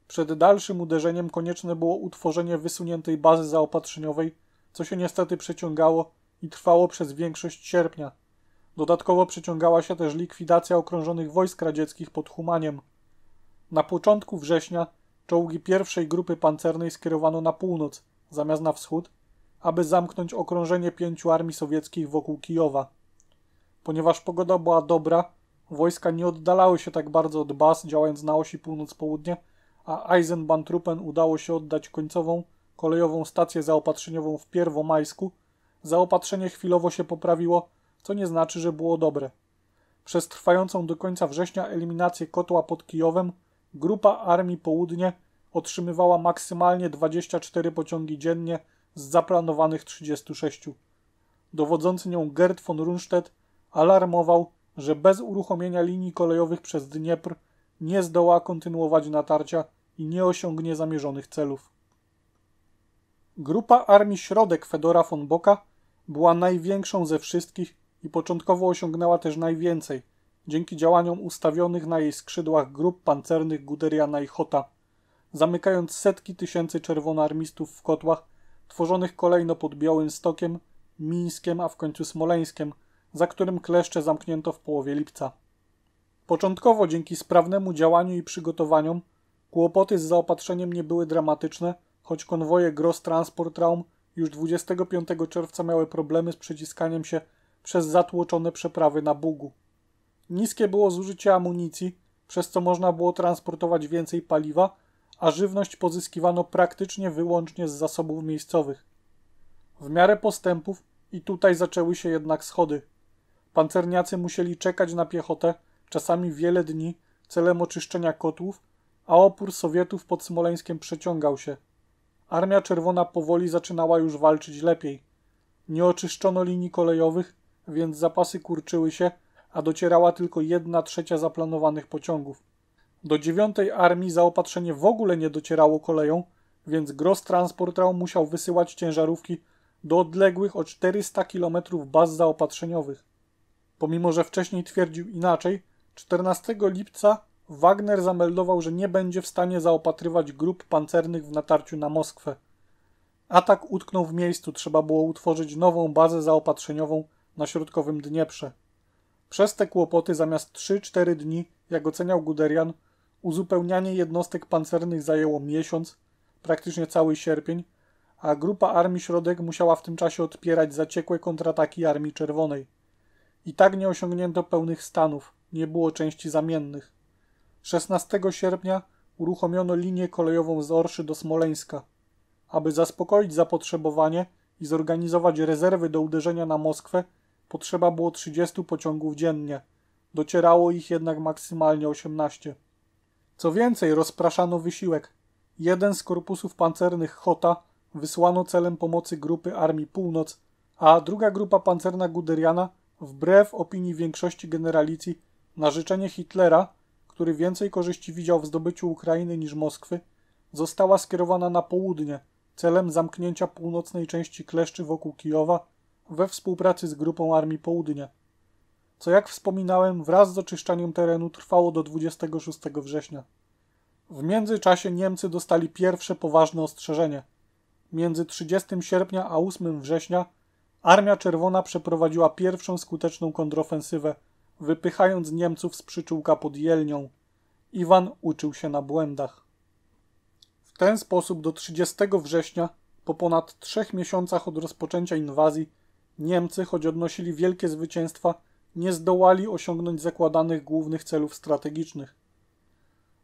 Speaker 1: Przed dalszym uderzeniem konieczne było utworzenie wysuniętej bazy zaopatrzeniowej, co się niestety przeciągało i trwało przez większość sierpnia. Dodatkowo przeciągała się też likwidacja okrążonych wojsk radzieckich pod Humaniem. Na początku września Czołgi pierwszej grupy pancernej skierowano na północ, zamiast na wschód, aby zamknąć okrążenie pięciu armii sowieckich wokół Kijowa. Ponieważ pogoda była dobra, wojska nie oddalały się tak bardzo od baz, działając na osi północ-południe, a Eisenbahn-Truppen udało się oddać końcową, kolejową stację zaopatrzeniową w Pierwomajsku, zaopatrzenie chwilowo się poprawiło, co nie znaczy, że było dobre. Przez trwającą do końca września eliminację kotła pod Kijowem Grupa Armii Południe otrzymywała maksymalnie 24 pociągi dziennie z zaplanowanych 36. Dowodzący nią Gerd von Rundstedt alarmował, że bez uruchomienia linii kolejowych przez Dniepr nie zdoła kontynuować natarcia i nie osiągnie zamierzonych celów. Grupa Armii Środek Fedora von Boka była największą ze wszystkich i początkowo osiągnęła też najwięcej – dzięki działaniom ustawionych na jej skrzydłach grup pancernych Guderiana i Hota, zamykając setki tysięcy czerwonoarmistów w kotłach, tworzonych kolejno pod Białym Stokiem, Mińskiem, a w końcu Smoleńskiem, za którym kleszcze zamknięto w połowie lipca. Początkowo dzięki sprawnemu działaniu i przygotowaniom kłopoty z zaopatrzeniem nie były dramatyczne, choć konwoje Gross Transport Raum już 25 czerwca miały problemy z przyciskaniem się przez zatłoczone przeprawy na Bugu. Niskie było zużycie amunicji, przez co można było transportować więcej paliwa, a żywność pozyskiwano praktycznie wyłącznie z zasobów miejscowych. W miarę postępów i tutaj zaczęły się jednak schody. Pancerniacy musieli czekać na piechotę, czasami wiele dni, celem oczyszczenia kotłów, a opór Sowietów pod Smoleńskiem przeciągał się. Armia Czerwona powoli zaczynała już walczyć lepiej. Nie oczyszczono linii kolejowych, więc zapasy kurczyły się – a docierała tylko jedna trzecia zaplanowanych pociągów. Do dziewiątej Armii zaopatrzenie w ogóle nie docierało koleją, więc Grosstransportrał musiał wysyłać ciężarówki do odległych o 400 km baz zaopatrzeniowych. Pomimo, że wcześniej twierdził inaczej, 14 lipca Wagner zameldował, że nie będzie w stanie zaopatrywać grup pancernych w natarciu na Moskwę. Atak utknął w miejscu, trzeba było utworzyć nową bazę zaopatrzeniową na środkowym Dnieprze. Przez te kłopoty zamiast 3-4 dni, jak oceniał Guderian, uzupełnianie jednostek pancernych zajęło miesiąc, praktycznie cały sierpień, a grupa Armii Środek musiała w tym czasie odpierać zaciekłe kontrataki Armii Czerwonej. I tak nie osiągnięto pełnych stanów, nie było części zamiennych. 16 sierpnia uruchomiono linię kolejową z Orszy do Smoleńska. Aby zaspokoić zapotrzebowanie i zorganizować rezerwy do uderzenia na Moskwę, Potrzeba było 30 pociągów dziennie. Docierało ich jednak maksymalnie 18. Co więcej, rozpraszano wysiłek. Jeden z korpusów pancernych Hota wysłano celem pomocy grupy Armii Północ, a druga grupa pancerna Guderiana, wbrew opinii większości generalicji, na życzenie Hitlera, który więcej korzyści widział w zdobyciu Ukrainy niż Moskwy, została skierowana na południe, celem zamknięcia północnej części kleszczy wokół Kijowa we współpracy z Grupą Armii Południa, co jak wspominałem wraz z oczyszczaniem terenu trwało do 26 września. W międzyczasie Niemcy dostali pierwsze poważne ostrzeżenie. Między 30 sierpnia a 8 września Armia Czerwona przeprowadziła pierwszą skuteczną kontrofensywę, wypychając Niemców z przyczółka pod Jelnią. Iwan uczył się na błędach. W ten sposób do 30 września, po ponad trzech miesiącach od rozpoczęcia inwazji, Niemcy, choć odnosili wielkie zwycięstwa, nie zdołali osiągnąć zakładanych głównych celów strategicznych.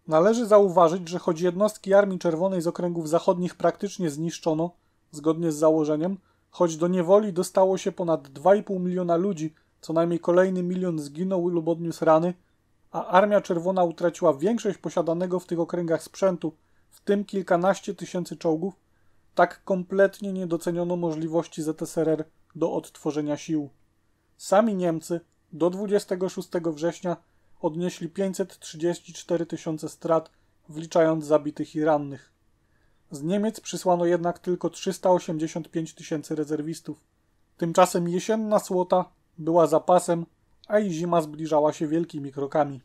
Speaker 1: Należy zauważyć, że choć jednostki Armii Czerwonej z okręgów zachodnich praktycznie zniszczono, zgodnie z założeniem, choć do niewoli dostało się ponad 2,5 miliona ludzi, co najmniej kolejny milion zginął lub odniósł rany, a Armia Czerwona utraciła większość posiadanego w tych okręgach sprzętu, w tym kilkanaście tysięcy czołgów, tak kompletnie nie doceniono możliwości ZSRR do odtworzenia sił. Sami Niemcy do 26 września odnieśli 534 tysiące strat, wliczając zabitych i rannych. Z Niemiec przysłano jednak tylko 385 tysięcy rezerwistów. Tymczasem jesienna słota była zapasem, a i zima zbliżała się wielkimi krokami.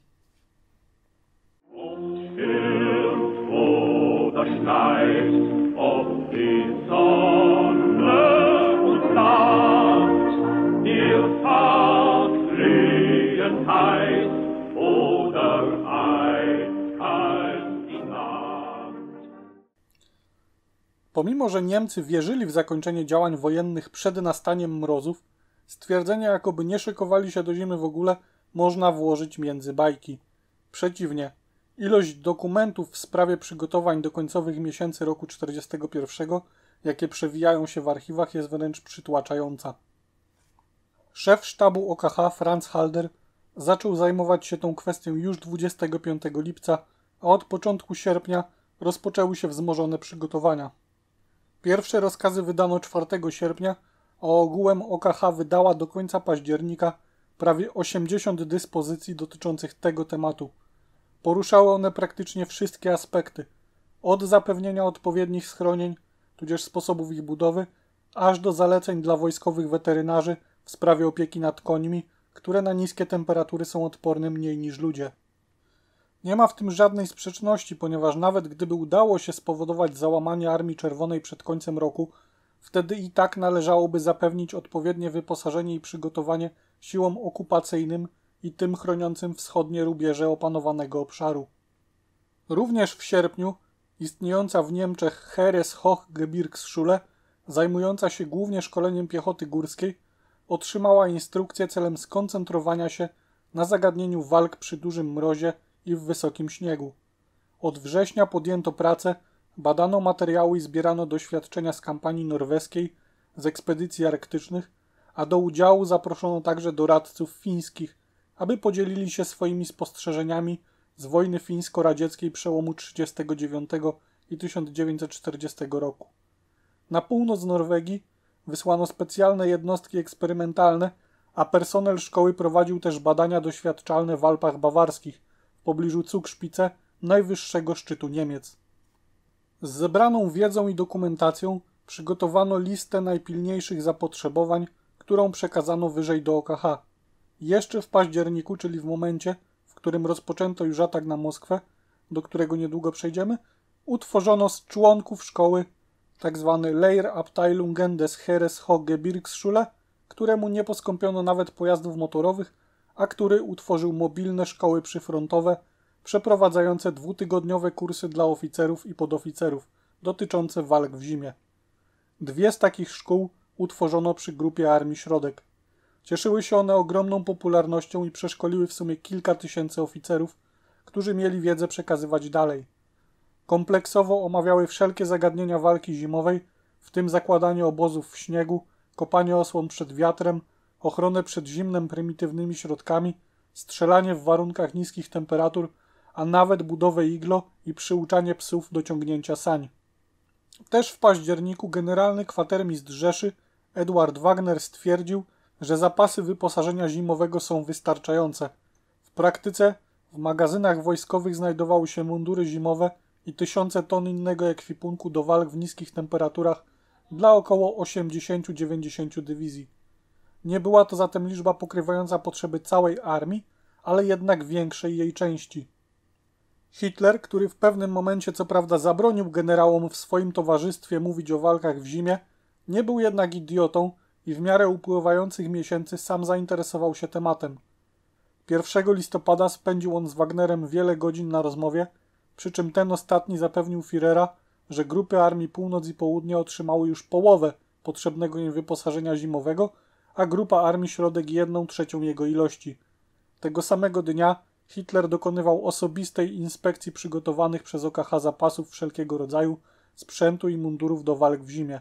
Speaker 1: Pomimo, że Niemcy wierzyli w zakończenie działań wojennych przed nastaniem mrozów, stwierdzenia jakoby nie szykowali się do zimy w ogóle można włożyć między bajki. Przeciwnie, ilość dokumentów w sprawie przygotowań do końcowych miesięcy roku 1941, jakie przewijają się w archiwach, jest wręcz przytłaczająca. Szef sztabu OKH Franz Halder zaczął zajmować się tą kwestią już 25 lipca, a od początku sierpnia rozpoczęły się wzmożone przygotowania. Pierwsze rozkazy wydano 4 sierpnia, a ogółem OKH wydała do końca października prawie 80 dyspozycji dotyczących tego tematu. Poruszały one praktycznie wszystkie aspekty, od zapewnienia odpowiednich schronień, tudzież sposobów ich budowy, aż do zaleceń dla wojskowych weterynarzy w sprawie opieki nad końmi, które na niskie temperatury są odporne mniej niż ludzie. Nie ma w tym żadnej sprzeczności, ponieważ nawet gdyby udało się spowodować załamanie Armii Czerwonej przed końcem roku, wtedy i tak należałoby zapewnić odpowiednie wyposażenie i przygotowanie siłom okupacyjnym i tym chroniącym wschodnie rubieże opanowanego obszaru. Również w sierpniu istniejąca w Niemczech Heeres Hochgebirgsschule, zajmująca się głównie szkoleniem piechoty górskiej, otrzymała instrukcję celem skoncentrowania się na zagadnieniu walk przy dużym mrozie i w wysokim śniegu. Od września podjęto pracę, badano materiały i zbierano doświadczenia z kampanii norweskiej, z ekspedycji arktycznych, a do udziału zaproszono także doradców fińskich, aby podzielili się swoimi spostrzeżeniami z wojny fińsko-radzieckiej przełomu 1939 i 1940 roku. Na północ Norwegii wysłano specjalne jednostki eksperymentalne, a personel szkoły prowadził też badania doświadczalne w Alpach Bawarskich, w pobliżu Cugszpice, najwyższego szczytu Niemiec. Z zebraną wiedzą i dokumentacją przygotowano listę najpilniejszych zapotrzebowań, którą przekazano wyżej do OKH. Jeszcze w październiku, czyli w momencie, w którym rozpoczęto już atak na Moskwę, do którego niedługo przejdziemy, utworzono z członków szkoły tzw. Tak Abteilung des Heeres Hohe któremu nie poskąpiono nawet pojazdów motorowych, a który utworzył mobilne szkoły przyfrontowe przeprowadzające dwutygodniowe kursy dla oficerów i podoficerów dotyczące walk w zimie. Dwie z takich szkół utworzono przy grupie Armii Środek. Cieszyły się one ogromną popularnością i przeszkoliły w sumie kilka tysięcy oficerów, którzy mieli wiedzę przekazywać dalej. Kompleksowo omawiały wszelkie zagadnienia walki zimowej, w tym zakładanie obozów w śniegu, kopanie osłon przed wiatrem, ochronę przed zimnem prymitywnymi środkami, strzelanie w warunkach niskich temperatur, a nawet budowę iglo i przyuczanie psów do ciągnięcia sań. Też w październiku generalny kwatermistrz Rzeszy Edward Wagner stwierdził, że zapasy wyposażenia zimowego są wystarczające. W praktyce w magazynach wojskowych znajdowały się mundury zimowe i tysiące ton innego ekwipunku do walk w niskich temperaturach dla około 80-90 dywizji. Nie była to zatem liczba pokrywająca potrzeby całej armii, ale jednak większej jej części. Hitler, który w pewnym momencie co prawda zabronił generałom w swoim towarzystwie mówić o walkach w zimie, nie był jednak idiotą i w miarę upływających miesięcy sam zainteresował się tematem. 1 listopada spędził on z Wagnerem wiele godzin na rozmowie, przy czym ten ostatni zapewnił Firera, że grupy Armii Północ i południa otrzymały już połowę potrzebnego im wyposażenia zimowego – a grupa armii środek jedną trzecią jego ilości. Tego samego dnia Hitler dokonywał osobistej inspekcji przygotowanych przez OKH zapasów wszelkiego rodzaju, sprzętu i mundurów do walk w zimie.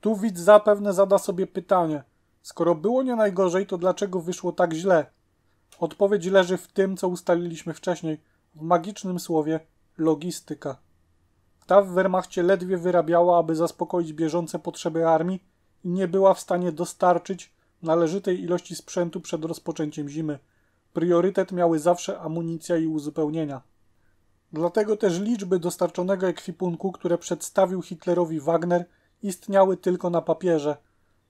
Speaker 1: Tu widz zapewne zada sobie pytanie: skoro było nie najgorzej, to dlaczego wyszło tak źle? Odpowiedź leży w tym, co ustaliliśmy wcześniej, w magicznym słowie logistyka. Ta w Wehrmachcie ledwie wyrabiała, aby zaspokoić bieżące potrzeby armii, nie była w stanie dostarczyć należytej ilości sprzętu przed rozpoczęciem zimy. Priorytet miały zawsze amunicja i uzupełnienia. Dlatego też liczby dostarczonego ekwipunku, które przedstawił Hitlerowi Wagner, istniały tylko na papierze.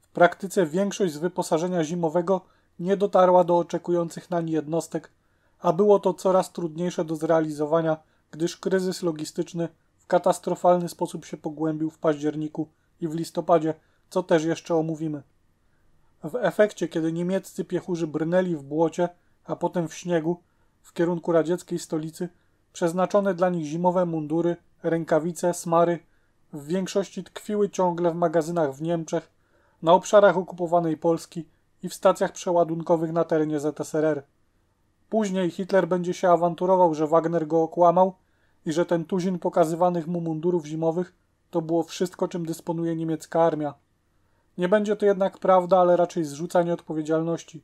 Speaker 1: W praktyce większość z wyposażenia zimowego nie dotarła do oczekujących nań jednostek, a było to coraz trudniejsze do zrealizowania, gdyż kryzys logistyczny w katastrofalny sposób się pogłębił w październiku i w listopadzie – co też jeszcze omówimy. W efekcie, kiedy niemieccy piechurzy brnęli w błocie, a potem w śniegu, w kierunku radzieckiej stolicy, przeznaczone dla nich zimowe mundury, rękawice, smary w większości tkwiły ciągle w magazynach w Niemczech, na obszarach okupowanej Polski i w stacjach przeładunkowych na terenie ZSRR. Później Hitler będzie się awanturował, że Wagner go okłamał i że ten tuzin pokazywanych mu mundurów zimowych to było wszystko, czym dysponuje niemiecka armia. Nie będzie to jednak prawda, ale raczej zrzucanie odpowiedzialności,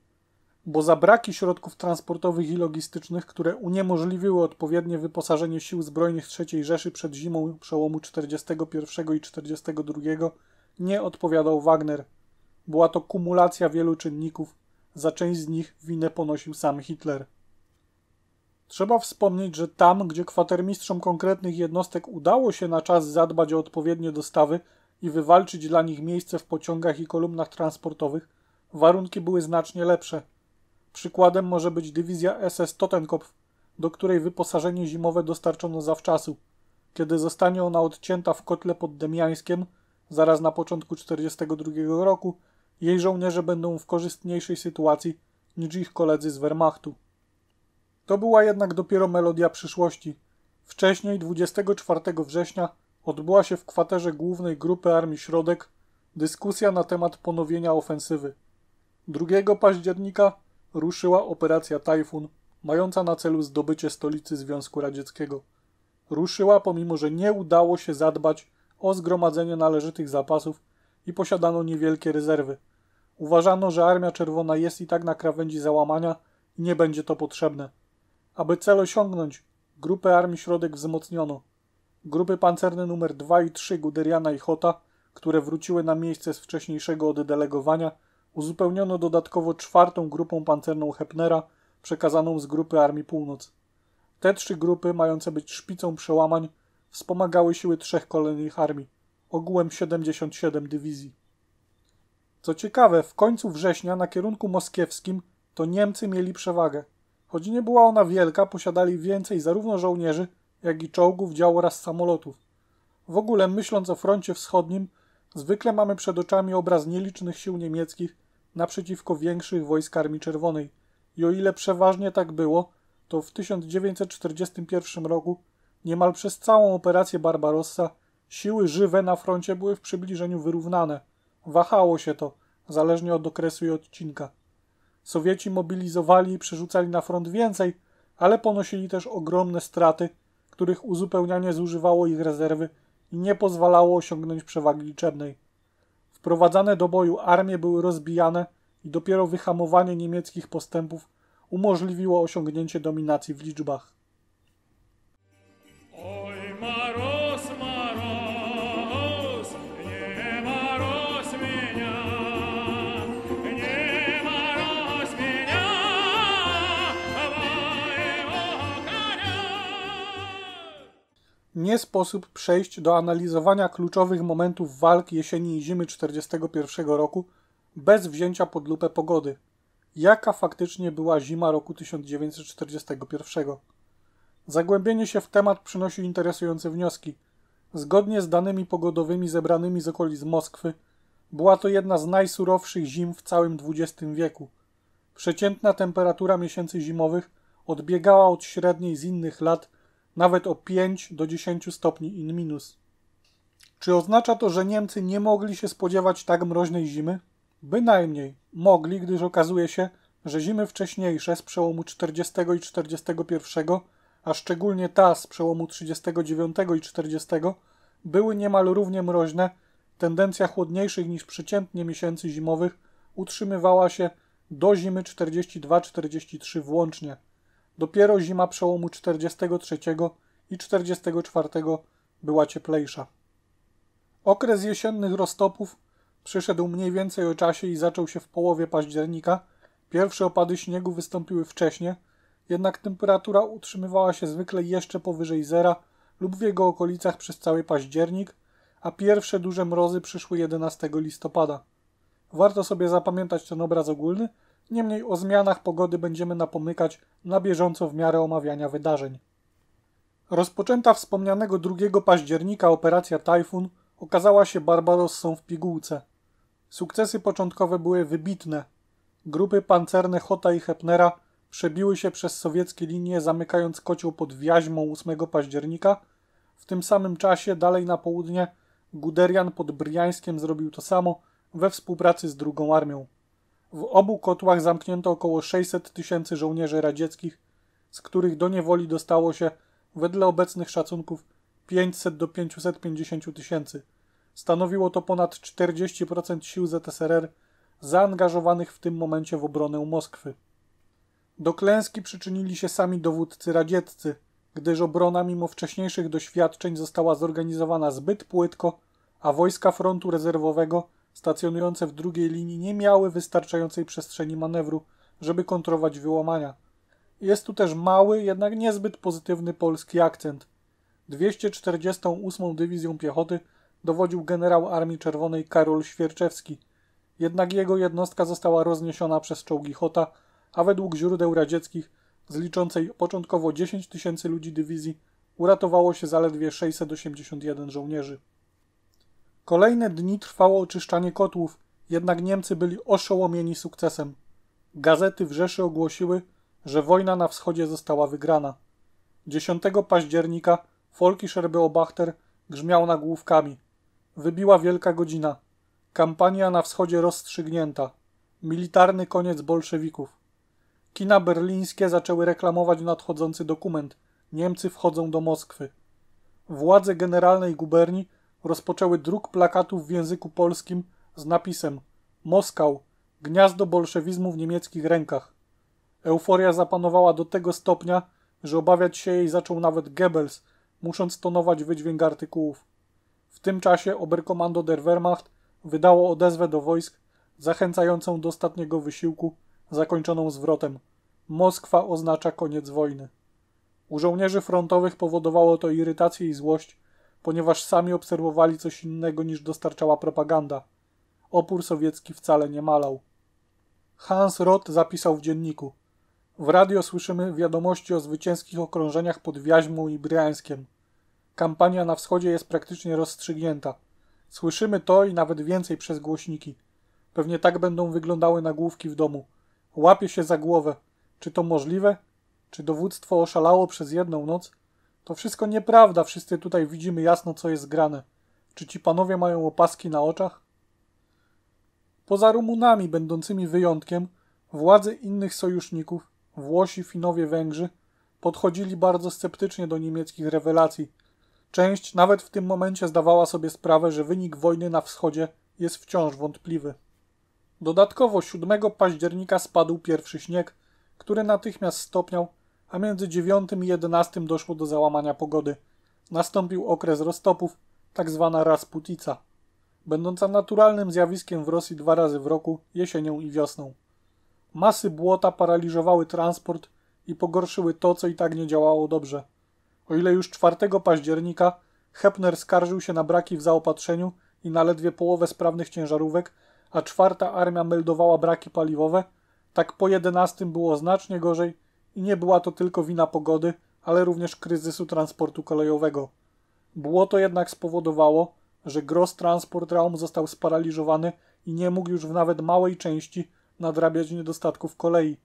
Speaker 1: bo za braki środków transportowych i logistycznych, które uniemożliwiły odpowiednie wyposażenie sił zbrojnych III Rzeszy przed zimą przełomu 41 i 42, nie odpowiadał Wagner. Była to kumulacja wielu czynników, za część z nich winę ponosił sam Hitler. Trzeba wspomnieć, że tam, gdzie kwatermistrzom konkretnych jednostek udało się na czas zadbać o odpowiednie dostawy, i wywalczyć dla nich miejsce w pociągach i kolumnach transportowych, warunki były znacznie lepsze. Przykładem może być dywizja SS Totenkopf, do której wyposażenie zimowe dostarczono zawczasu. Kiedy zostanie ona odcięta w kotle pod Demiańskiem, zaraz na początku 1942 roku, jej żołnierze będą w korzystniejszej sytuacji niż ich koledzy z Wehrmachtu. To była jednak dopiero melodia przyszłości. Wcześniej, 24 września odbyła się w kwaterze głównej grupy Armii Środek dyskusja na temat ponowienia ofensywy. 2 października ruszyła operacja Tajfun, mająca na celu zdobycie stolicy Związku Radzieckiego. Ruszyła pomimo, że nie udało się zadbać o zgromadzenie należytych zapasów i posiadano niewielkie rezerwy. Uważano, że Armia Czerwona jest i tak na krawędzi załamania i nie będzie to potrzebne. Aby cel osiągnąć, grupę Armii Środek wzmocniono. Grupy pancerne nr 2 i 3 Guderiana i Hota, które wróciły na miejsce z wcześniejszego oddelegowania, uzupełniono dodatkowo czwartą grupą pancerną Hepnera, przekazaną z grupy Armii Północ. Te trzy grupy, mające być szpicą przełamań, wspomagały siły trzech kolejnych armii, ogółem 77 dywizji. Co ciekawe, w końcu września na kierunku moskiewskim to Niemcy mieli przewagę. Choć nie była ona wielka, posiadali więcej zarówno żołnierzy, jak i czołgów, dział oraz samolotów. W ogóle myśląc o froncie wschodnim, zwykle mamy przed oczami obraz nielicznych sił niemieckich naprzeciwko większych wojsk Armii Czerwonej. I o ile przeważnie tak było, to w 1941 roku niemal przez całą operację Barbarossa siły żywe na froncie były w przybliżeniu wyrównane. Wahało się to, zależnie od okresu i odcinka. Sowieci mobilizowali i przerzucali na front więcej, ale ponosili też ogromne straty – których uzupełnianie zużywało ich rezerwy i nie pozwalało osiągnąć przewagi liczebnej. Wprowadzane do boju armie były rozbijane i dopiero wyhamowanie niemieckich postępów umożliwiło osiągnięcie dominacji w liczbach. Oj, Maro! nie sposób przejść do analizowania kluczowych momentów walk jesieni i zimy 1941 roku bez wzięcia pod lupę pogody. Jaka faktycznie była zima roku 1941? Zagłębienie się w temat przynosi interesujące wnioski. Zgodnie z danymi pogodowymi zebranymi z okolic Moskwy, była to jedna z najsurowszych zim w całym XX wieku. Przeciętna temperatura miesięcy zimowych odbiegała od średniej z innych lat nawet o 5 do 10 stopni in minus. Czy oznacza to, że Niemcy nie mogli się spodziewać tak mroźnej zimy? Bynajmniej mogli, gdyż okazuje się, że zimy wcześniejsze z przełomu 40 i 41, a szczególnie ta z przełomu 39 i 40, były niemal równie mroźne. Tendencja chłodniejszych niż przeciętnie miesięcy zimowych utrzymywała się do zimy 42-43 włącznie. Dopiero zima przełomu 43 i 44 była cieplejsza. Okres jesiennych roztopów przyszedł mniej więcej o czasie i zaczął się w połowie października. Pierwsze opady śniegu wystąpiły wcześniej, jednak temperatura utrzymywała się zwykle jeszcze powyżej zera lub w jego okolicach przez cały październik, a pierwsze duże mrozy przyszły 11 listopada. Warto sobie zapamiętać ten obraz ogólny, Niemniej o zmianach pogody będziemy napomykać na bieżąco w miarę omawiania wydarzeń. Rozpoczęta wspomnianego 2 października operacja Tajfun okazała się barbarossą w pigułce. Sukcesy początkowe były wybitne. Grupy pancerne Hota i Hepnera przebiły się przez sowieckie linie, zamykając kocioł pod Wiaźmą 8 października. W tym samym czasie, dalej na południe, Guderian pod Briańskiem zrobił to samo we współpracy z drugą armią. W obu kotłach zamknięto około 600 tysięcy żołnierzy radzieckich, z których do niewoli dostało się, wedle obecnych szacunków, 500 do 550 tysięcy. Stanowiło to ponad 40% sił ZSRR zaangażowanych w tym momencie w obronę Moskwy. Do klęski przyczynili się sami dowódcy radzieccy, gdyż obrona mimo wcześniejszych doświadczeń została zorganizowana zbyt płytko, a wojska frontu rezerwowego – stacjonujące w drugiej linii nie miały wystarczającej przestrzeni manewru, żeby kontrować wyłamania. Jest tu też mały, jednak niezbyt pozytywny polski akcent. 248 Dywizją Piechoty dowodził generał Armii Czerwonej Karol Świerczewski. Jednak jego jednostka została rozniesiona przez czołgi Hota, a według źródeł radzieckich, z liczącej początkowo 10 tysięcy ludzi dywizji, uratowało się zaledwie 681 żołnierzy. Kolejne dni trwało oczyszczanie kotłów, jednak Niemcy byli oszołomieni sukcesem. Gazety w Rzeszy ogłosiły, że wojna na wschodzie została wygrana. 10 października Volkischer Beobachter grzmiał nagłówkami. Wybiła wielka godzina. Kampania na wschodzie rozstrzygnięta. Militarny koniec bolszewików. Kina berlińskie zaczęły reklamować nadchodzący dokument. Niemcy wchodzą do Moskwy. Władze generalnej guberni rozpoczęły druk plakatów w języku polskim z napisem Moskał, gniazdo bolszewizmu w niemieckich rękach. Euforia zapanowała do tego stopnia, że obawiać się jej zaczął nawet Goebbels, musząc tonować wydźwięk artykułów. W tym czasie Oberkommando der Wehrmacht wydało odezwę do wojsk zachęcającą do ostatniego wysiłku, zakończoną zwrotem. Moskwa oznacza koniec wojny. U żołnierzy frontowych powodowało to irytację i złość, ponieważ sami obserwowali coś innego niż dostarczała propaganda. Opór sowiecki wcale nie malał. Hans Roth zapisał w dzienniku. W radio słyszymy wiadomości o zwycięskich okrążeniach pod Wiaźmą i Bryańskiem. Kampania na wschodzie jest praktycznie rozstrzygnięta. Słyszymy to i nawet więcej przez głośniki. Pewnie tak będą wyglądały nagłówki w domu. Łapie się za głowę. Czy to możliwe? Czy dowództwo oszalało przez jedną noc? To wszystko nieprawda, wszyscy tutaj widzimy jasno, co jest grane. Czy ci panowie mają opaski na oczach? Poza Rumunami, będącymi wyjątkiem, władze innych sojuszników, Włosi, Finowie, Węgrzy, podchodzili bardzo sceptycznie do niemieckich rewelacji. Część nawet w tym momencie zdawała sobie sprawę, że wynik wojny na wschodzie jest wciąż wątpliwy. Dodatkowo 7 października spadł pierwszy śnieg, który natychmiast stopniał a między 9 i 11 doszło do załamania pogody. Nastąpił okres roztopów, tak zwana rasputica, będąca naturalnym zjawiskiem w Rosji dwa razy w roku, jesienią i wiosną. Masy błota paraliżowały transport i pogorszyły to, co i tak nie działało dobrze. O ile już 4 października Hepner skarżył się na braki w zaopatrzeniu i na ledwie połowę sprawnych ciężarówek, a czwarta armia meldowała braki paliwowe, tak po 11 było znacznie gorzej i nie była to tylko wina pogody, ale również kryzysu transportu kolejowego. Błoto jednak spowodowało, że Gross Transport Raum został sparaliżowany i nie mógł już w nawet małej części nadrabiać niedostatków kolei.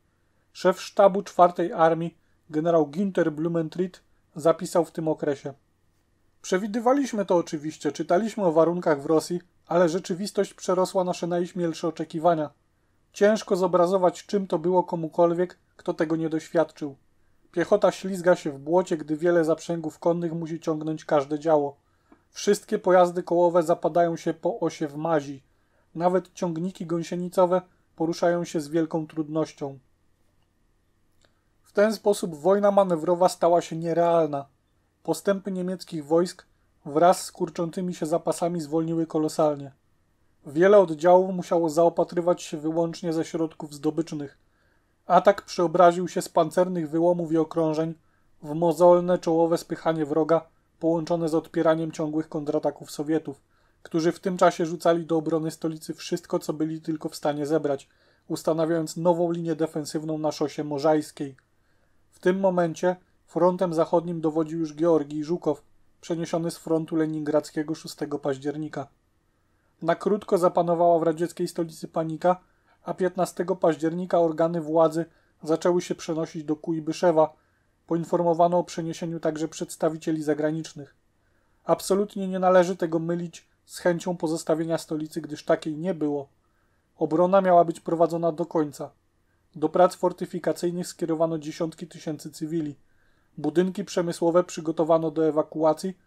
Speaker 1: Szef sztabu czwartej armii, generał Günther Blumentritt, zapisał w tym okresie. Przewidywaliśmy to oczywiście, czytaliśmy o warunkach w Rosji, ale rzeczywistość przerosła nasze najśmielsze oczekiwania. Ciężko zobrazować, czym to było komukolwiek, kto tego nie doświadczył? Piechota ślizga się w błocie, gdy wiele zaprzęgów konnych musi ciągnąć każde działo. Wszystkie pojazdy kołowe zapadają się po osie w mazi. Nawet ciągniki gąsienicowe poruszają się z wielką trudnością. W ten sposób wojna manewrowa stała się nierealna. Postępy niemieckich wojsk wraz z kurczącymi się zapasami zwolniły kolosalnie. Wiele oddziałów musiało zaopatrywać się wyłącznie ze środków zdobycznych. Atak przeobraził się z pancernych wyłomów i okrążeń w mozolne czołowe spychanie wroga połączone z odpieraniem ciągłych kontrataków Sowietów, którzy w tym czasie rzucali do obrony stolicy wszystko, co byli tylko w stanie zebrać, ustanawiając nową linię defensywną na szosie Morzajskiej. W tym momencie frontem zachodnim dowodził już Georgij Żukow, przeniesiony z frontu leningradzkiego 6 października. Na krótko zapanowała w radzieckiej stolicy panika – a 15 października organy władzy zaczęły się przenosić do Kujbyszewa. Poinformowano o przeniesieniu także przedstawicieli zagranicznych. Absolutnie nie należy tego mylić z chęcią pozostawienia stolicy, gdyż takiej nie było. Obrona miała być prowadzona do końca. Do prac fortyfikacyjnych skierowano dziesiątki tysięcy cywili. Budynki przemysłowe przygotowano do ewakuacji,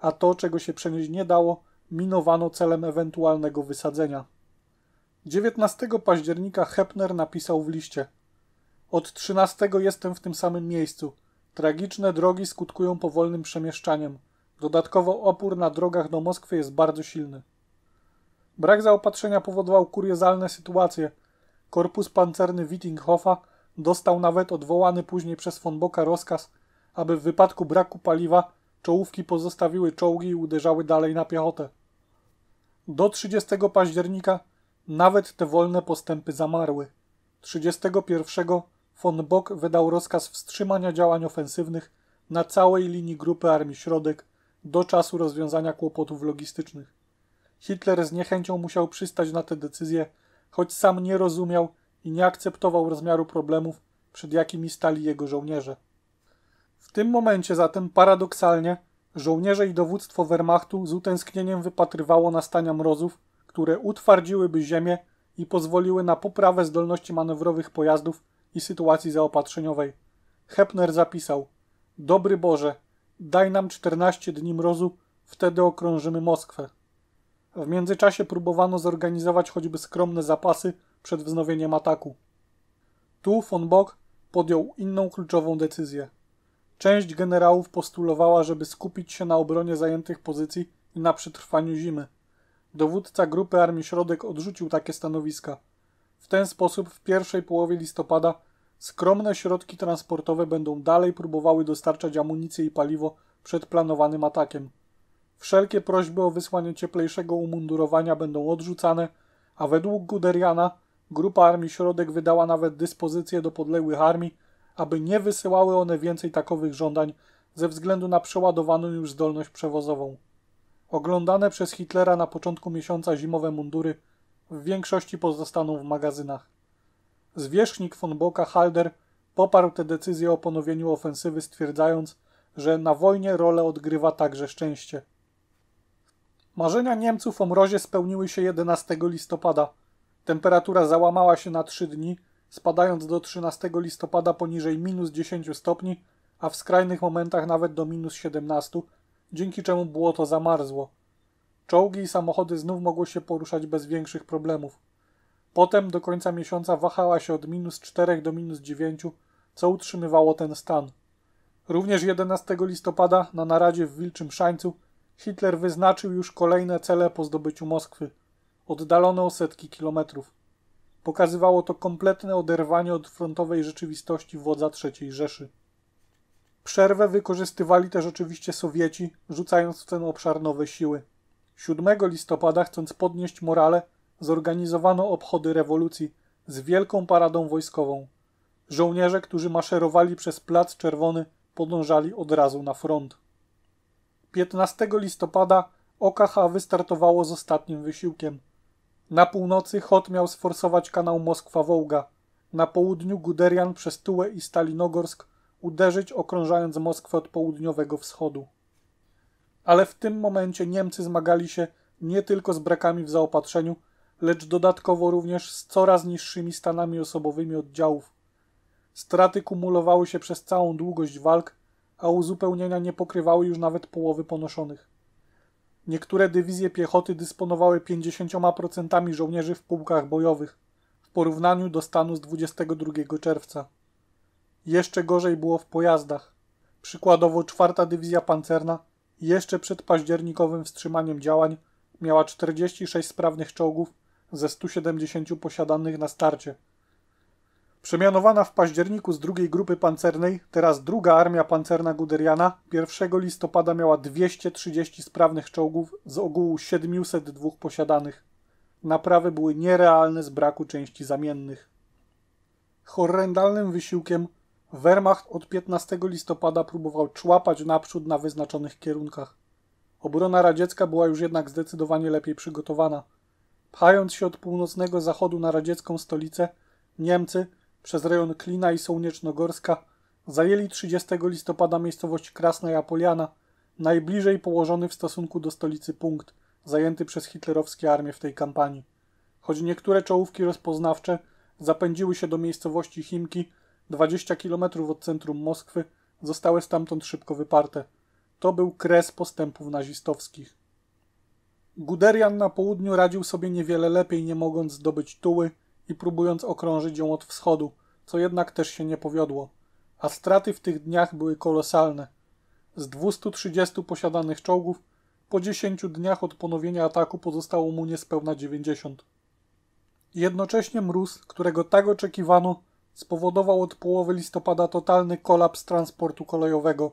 Speaker 1: a to, czego się przenieść nie dało, minowano celem ewentualnego wysadzenia. 19 października Hepner napisał w liście: Od 13 jestem w tym samym miejscu. Tragiczne drogi skutkują powolnym przemieszczaniem. Dodatkowo opór na drogach do Moskwy jest bardzo silny. Brak zaopatrzenia powodował kuriozalne sytuacje. Korpus pancerny Wittinghofa dostał nawet odwołany później przez von Boka rozkaz, aby w wypadku braku paliwa czołówki pozostawiły czołgi i uderzały dalej na piechotę. Do 30 października nawet te wolne postępy zamarły. 31 von Bock wydał rozkaz wstrzymania działań ofensywnych na całej linii grupy armii środek do czasu rozwiązania kłopotów logistycznych. Hitler z niechęcią musiał przystać na te decyzje, choć sam nie rozumiał i nie akceptował rozmiaru problemów, przed jakimi stali jego żołnierze. W tym momencie zatem paradoksalnie żołnierze i dowództwo Wehrmachtu z utęsknieniem wypatrywało nastania mrozów, które utwardziłyby ziemię i pozwoliły na poprawę zdolności manewrowych pojazdów i sytuacji zaopatrzeniowej. Hepner zapisał: Dobry Boże, daj nam 14 dni mrozu, wtedy okrążymy Moskwę. W międzyczasie próbowano zorganizować choćby skromne zapasy przed wznowieniem ataku. Tu von Bock podjął inną kluczową decyzję. Część generałów postulowała, żeby skupić się na obronie zajętych pozycji i na przetrwaniu zimy. Dowódca Grupy Armii Środek odrzucił takie stanowiska. W ten sposób w pierwszej połowie listopada skromne środki transportowe będą dalej próbowały dostarczać amunicję i paliwo przed planowanym atakiem. Wszelkie prośby o wysłanie cieplejszego umundurowania będą odrzucane, a według Guderiana Grupa Armii Środek wydała nawet dyspozycje do podległych armii, aby nie wysyłały one więcej takowych żądań ze względu na przeładowaną już zdolność przewozową. Oglądane przez Hitlera na początku miesiąca zimowe mundury w większości pozostaną w magazynach. Zwierzchnik von Boka Halder poparł tę decyzję o ponowieniu ofensywy, stwierdzając, że na wojnie rolę odgrywa także szczęście. Marzenia Niemców o mrozie spełniły się 11 listopada. Temperatura załamała się na 3 dni, spadając do 13 listopada poniżej minus 10 stopni, a w skrajnych momentach nawet do minus 17, dzięki czemu błoto zamarzło. Czołgi i samochody znów mogły się poruszać bez większych problemów. Potem do końca miesiąca wahała się od minus 4 do minus 9, co utrzymywało ten stan. Również 11 listopada na naradzie w Wilczym Szańcu Hitler wyznaczył już kolejne cele po zdobyciu Moskwy, oddalone o setki kilometrów. Pokazywało to kompletne oderwanie od frontowej rzeczywistości wodza III Rzeszy. Przerwę wykorzystywali też oczywiście Sowieci, rzucając w ten obszar nowe siły. 7 listopada, chcąc podnieść morale, zorganizowano obchody rewolucji z wielką paradą wojskową. Żołnierze, którzy maszerowali przez Plac Czerwony, podążali od razu na front. 15 listopada OKH wystartowało z ostatnim wysiłkiem. Na północy Hot miał sforsować kanał Moskwa-Wołga. Na południu Guderian przez Tułę i Stalinogorsk uderzyć okrążając Moskwę od południowego wschodu. Ale w tym momencie Niemcy zmagali się nie tylko z brakami w zaopatrzeniu, lecz dodatkowo również z coraz niższymi stanami osobowymi oddziałów. Straty kumulowały się przez całą długość walk, a uzupełnienia nie pokrywały już nawet połowy ponoszonych. Niektóre dywizje piechoty dysponowały 50% żołnierzy w pułkach bojowych w porównaniu do stanu z 22 czerwca. Jeszcze gorzej było w pojazdach. Przykładowo czwarta dywizja pancerna jeszcze przed październikowym wstrzymaniem działań miała 46 sprawnych czołgów ze 170 posiadanych na starcie. Przemianowana w październiku z drugiej grupy pancernej, teraz druga armia pancerna Guderiana 1 listopada miała 230 sprawnych czołgów z ogółu 702 posiadanych. Naprawy były nierealne z braku części zamiennych. Horrendalnym wysiłkiem Wehrmacht od 15 listopada próbował człapać naprzód na wyznaczonych kierunkach. Obrona radziecka była już jednak zdecydowanie lepiej przygotowana. Pchając się od północnego zachodu na radziecką stolicę, Niemcy przez rejon Klina i Sołnieczno-Gorska zajęli 30 listopada miejscowość Krasna Apoliana, najbliżej położony w stosunku do stolicy punkt zajęty przez hitlerowskie armie w tej kampanii. Choć niektóre czołówki rozpoznawcze zapędziły się do miejscowości Chimki, 20 kilometrów od centrum Moskwy, zostały stamtąd szybko wyparte. To był kres postępów nazistowskich. Guderian na południu radził sobie niewiele lepiej, nie mogąc zdobyć Tuły i próbując okrążyć ją od wschodu, co jednak też się nie powiodło. A straty w tych dniach były kolosalne. Z 230 posiadanych czołgów po 10 dniach od ponowienia ataku pozostało mu niespełna 90. Jednocześnie mróz, którego tak oczekiwano, spowodował od połowy listopada totalny kolaps transportu kolejowego.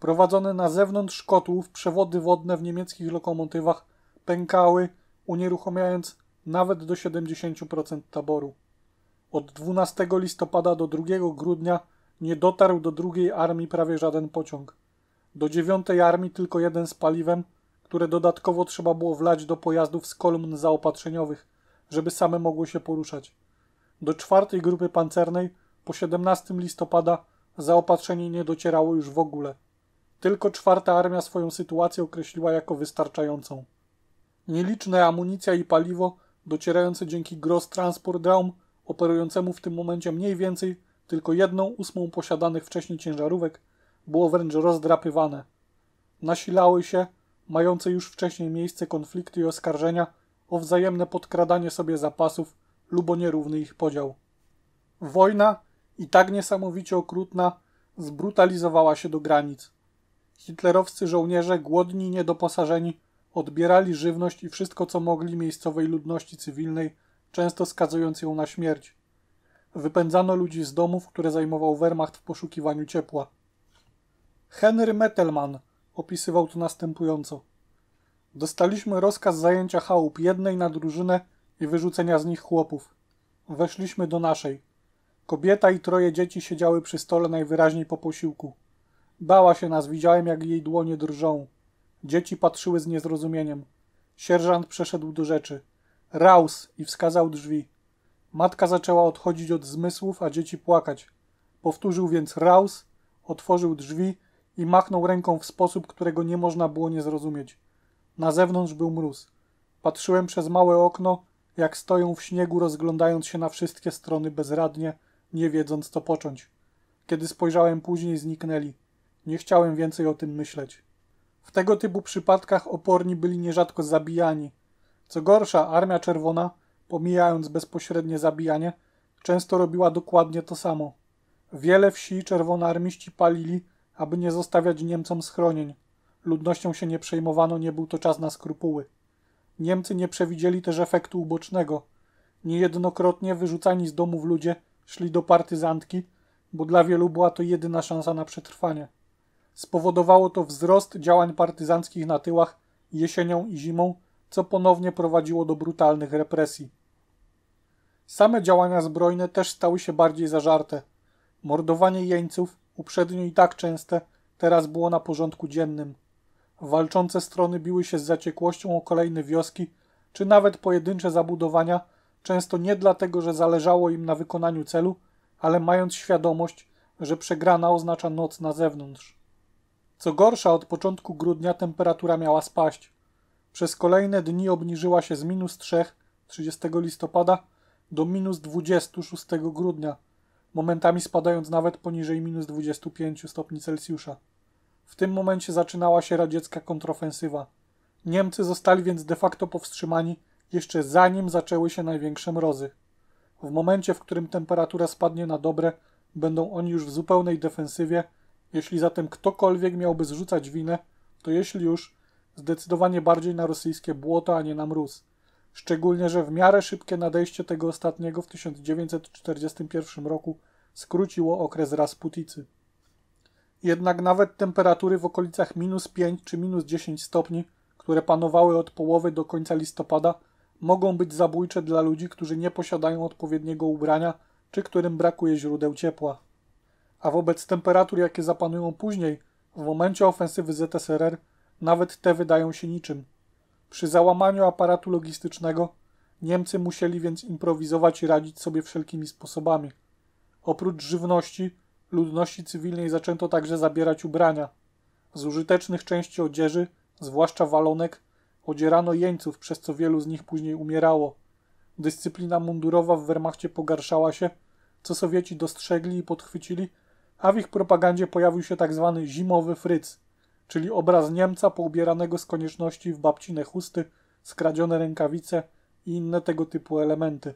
Speaker 1: Prowadzone na zewnątrz kotłów przewody wodne w niemieckich lokomotywach pękały, unieruchomiając nawet do 70% taboru. Od 12 listopada do 2 grudnia nie dotarł do drugiej armii prawie żaden pociąg. Do dziewiątej armii tylko jeden z paliwem, które dodatkowo trzeba było wlać do pojazdów z kolumn zaopatrzeniowych, żeby same mogły się poruszać. Do czwartej grupy pancernej po 17 listopada zaopatrzenie nie docierało już w ogóle. Tylko czwarta armia swoją sytuację określiła jako wystarczającą. Nieliczne amunicja i paliwo docierające dzięki Gross Transport Raum operującemu w tym momencie mniej więcej tylko jedną ósmą posiadanych wcześniej ciężarówek było wręcz rozdrapywane. Nasilały się, mające już wcześniej miejsce konflikty i oskarżenia o wzajemne podkradanie sobie zapasów lubo nierówny ich podział. Wojna, i tak niesamowicie okrutna, zbrutalizowała się do granic. Hitlerowscy żołnierze, głodni i niedoposażeni, odbierali żywność i wszystko, co mogli miejscowej ludności cywilnej, często skazując ją na śmierć. Wypędzano ludzi z domów, które zajmował Wehrmacht w poszukiwaniu ciepła. Henry Mettelman opisywał to następująco. Dostaliśmy rozkaz zajęcia chałup jednej na drużynę i wyrzucenia z nich chłopów. Weszliśmy do naszej. Kobieta i troje dzieci siedziały przy stole najwyraźniej po posiłku. Bała się nas, widziałem jak jej dłonie drżą. Dzieci patrzyły z niezrozumieniem. Sierżant przeszedł do rzeczy. Raus i wskazał drzwi. Matka zaczęła odchodzić od zmysłów, a dzieci płakać. Powtórzył więc raus, otworzył drzwi i machnął ręką w sposób, którego nie można było nie zrozumieć. Na zewnątrz był mróz. Patrzyłem przez małe okno jak stoją w śniegu, rozglądając się na wszystkie strony bezradnie, nie wiedząc co począć. Kiedy spojrzałem później, zniknęli. Nie chciałem więcej o tym myśleć. W tego typu przypadkach oporni byli nierzadko zabijani. Co gorsza, Armia Czerwona, pomijając bezpośrednie zabijanie, często robiła dokładnie to samo. Wiele wsi czerwonoarmiści palili, aby nie zostawiać Niemcom schronień. Ludnością się nie przejmowano, nie był to czas na skrupuły. Niemcy nie przewidzieli też efektu ubocznego. Niejednokrotnie wyrzucani z domów ludzie szli do partyzantki, bo dla wielu była to jedyna szansa na przetrwanie. Spowodowało to wzrost działań partyzanckich na tyłach jesienią i zimą, co ponownie prowadziło do brutalnych represji. Same działania zbrojne też stały się bardziej zażarte. Mordowanie jeńców, uprzednio i tak częste, teraz było na porządku dziennym. Walczące strony biły się z zaciekłością o kolejne wioski, czy nawet pojedyncze zabudowania, często nie dlatego, że zależało im na wykonaniu celu, ale mając świadomość, że przegrana oznacza noc na zewnątrz. Co gorsza, od początku grudnia temperatura miała spaść. Przez kolejne dni obniżyła się z minus 3 30 listopada do minus 26 grudnia, momentami spadając nawet poniżej minus 25 stopni Celsjusza. W tym momencie zaczynała się radziecka kontrofensywa. Niemcy zostali więc de facto powstrzymani jeszcze zanim zaczęły się największe mrozy. W momencie, w którym temperatura spadnie na dobre, będą oni już w zupełnej defensywie. Jeśli zatem ktokolwiek miałby zrzucać winę, to jeśli już, zdecydowanie bardziej na rosyjskie błoto, a nie na mróz. Szczególnie, że w miarę szybkie nadejście tego ostatniego w 1941 roku skróciło okres Rasputicy. Jednak nawet temperatury w okolicach minus 5 czy minus 10 stopni, które panowały od połowy do końca listopada, mogą być zabójcze dla ludzi, którzy nie posiadają odpowiedniego ubrania czy którym brakuje źródeł ciepła. A wobec temperatur, jakie zapanują później, w momencie ofensywy ZSRR, nawet te wydają się niczym. Przy załamaniu aparatu logistycznego Niemcy musieli więc improwizować i radzić sobie wszelkimi sposobami. Oprócz żywności, Ludności cywilnej zaczęto także zabierać ubrania. Z użytecznych części odzieży, zwłaszcza walonek, odzierano jeńców, przez co wielu z nich później umierało. Dyscyplina mundurowa w Wehrmachcie pogarszała się, co Sowieci dostrzegli i podchwycili, a w ich propagandzie pojawił się tak zwany zimowy fryc, czyli obraz Niemca poubieranego z konieczności w babcine chusty, skradzione rękawice i inne tego typu elementy.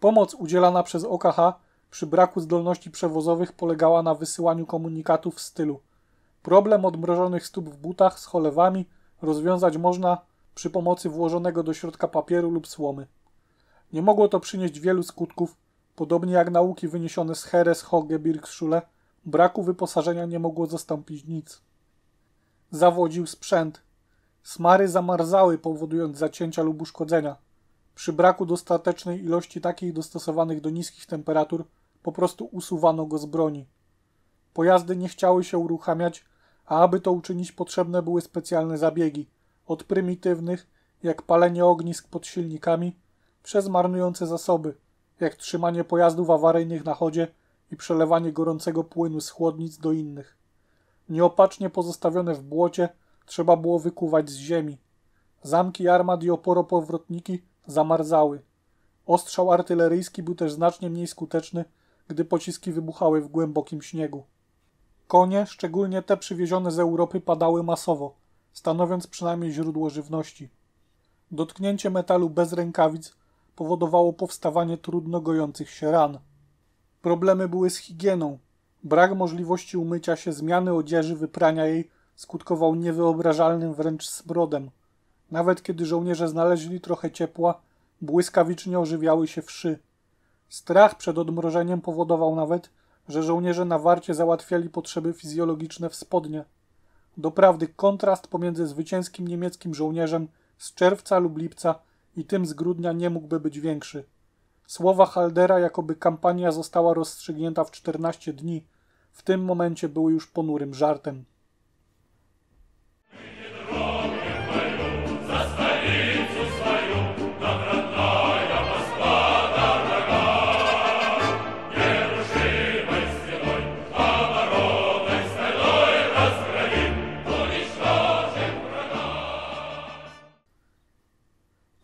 Speaker 1: Pomoc udzielana przez OKH przy braku zdolności przewozowych polegała na wysyłaniu komunikatów w stylu Problem odmrożonych stóp w butach z cholewami rozwiązać można przy pomocy włożonego do środka papieru lub słomy. Nie mogło to przynieść wielu skutków, podobnie jak nauki wyniesione z Heres Hogebirgsschule, braku wyposażenia nie mogło zastąpić nic. Zawodził sprzęt. Smary zamarzały, powodując zacięcia lub uszkodzenia – przy braku dostatecznej ilości takich dostosowanych do niskich temperatur po prostu usuwano go z broni. Pojazdy nie chciały się uruchamiać, a aby to uczynić potrzebne były specjalne zabiegi, od prymitywnych, jak palenie ognisk pod silnikami, przez marnujące zasoby, jak trzymanie pojazdów awaryjnych na chodzie i przelewanie gorącego płynu z chłodnic do innych. Nieopatrznie pozostawione w błocie trzeba było wykuwać z ziemi. Zamki armat i powrotniki zamarzały. Ostrzał artyleryjski był też znacznie mniej skuteczny, gdy pociski wybuchały w głębokim śniegu. Konie, szczególnie te przywiezione z Europy, padały masowo, stanowiąc przynajmniej źródło żywności. Dotknięcie metalu bez rękawic powodowało powstawanie trudno gojących się ran. Problemy były z higieną. Brak możliwości umycia się, zmiany odzieży, wyprania jej skutkował niewyobrażalnym wręcz smrodem – nawet kiedy żołnierze znaleźli trochę ciepła, błyskawicznie ożywiały się wszy. Strach przed odmrożeniem powodował nawet, że żołnierze na warcie załatwiali potrzeby fizjologiczne w spodnie. Doprawdy kontrast pomiędzy zwycięskim niemieckim żołnierzem z czerwca lub lipca i tym z grudnia nie mógłby być większy. Słowa Haldera, jakoby kampania została rozstrzygnięta w 14 dni, w tym momencie były już ponurym żartem.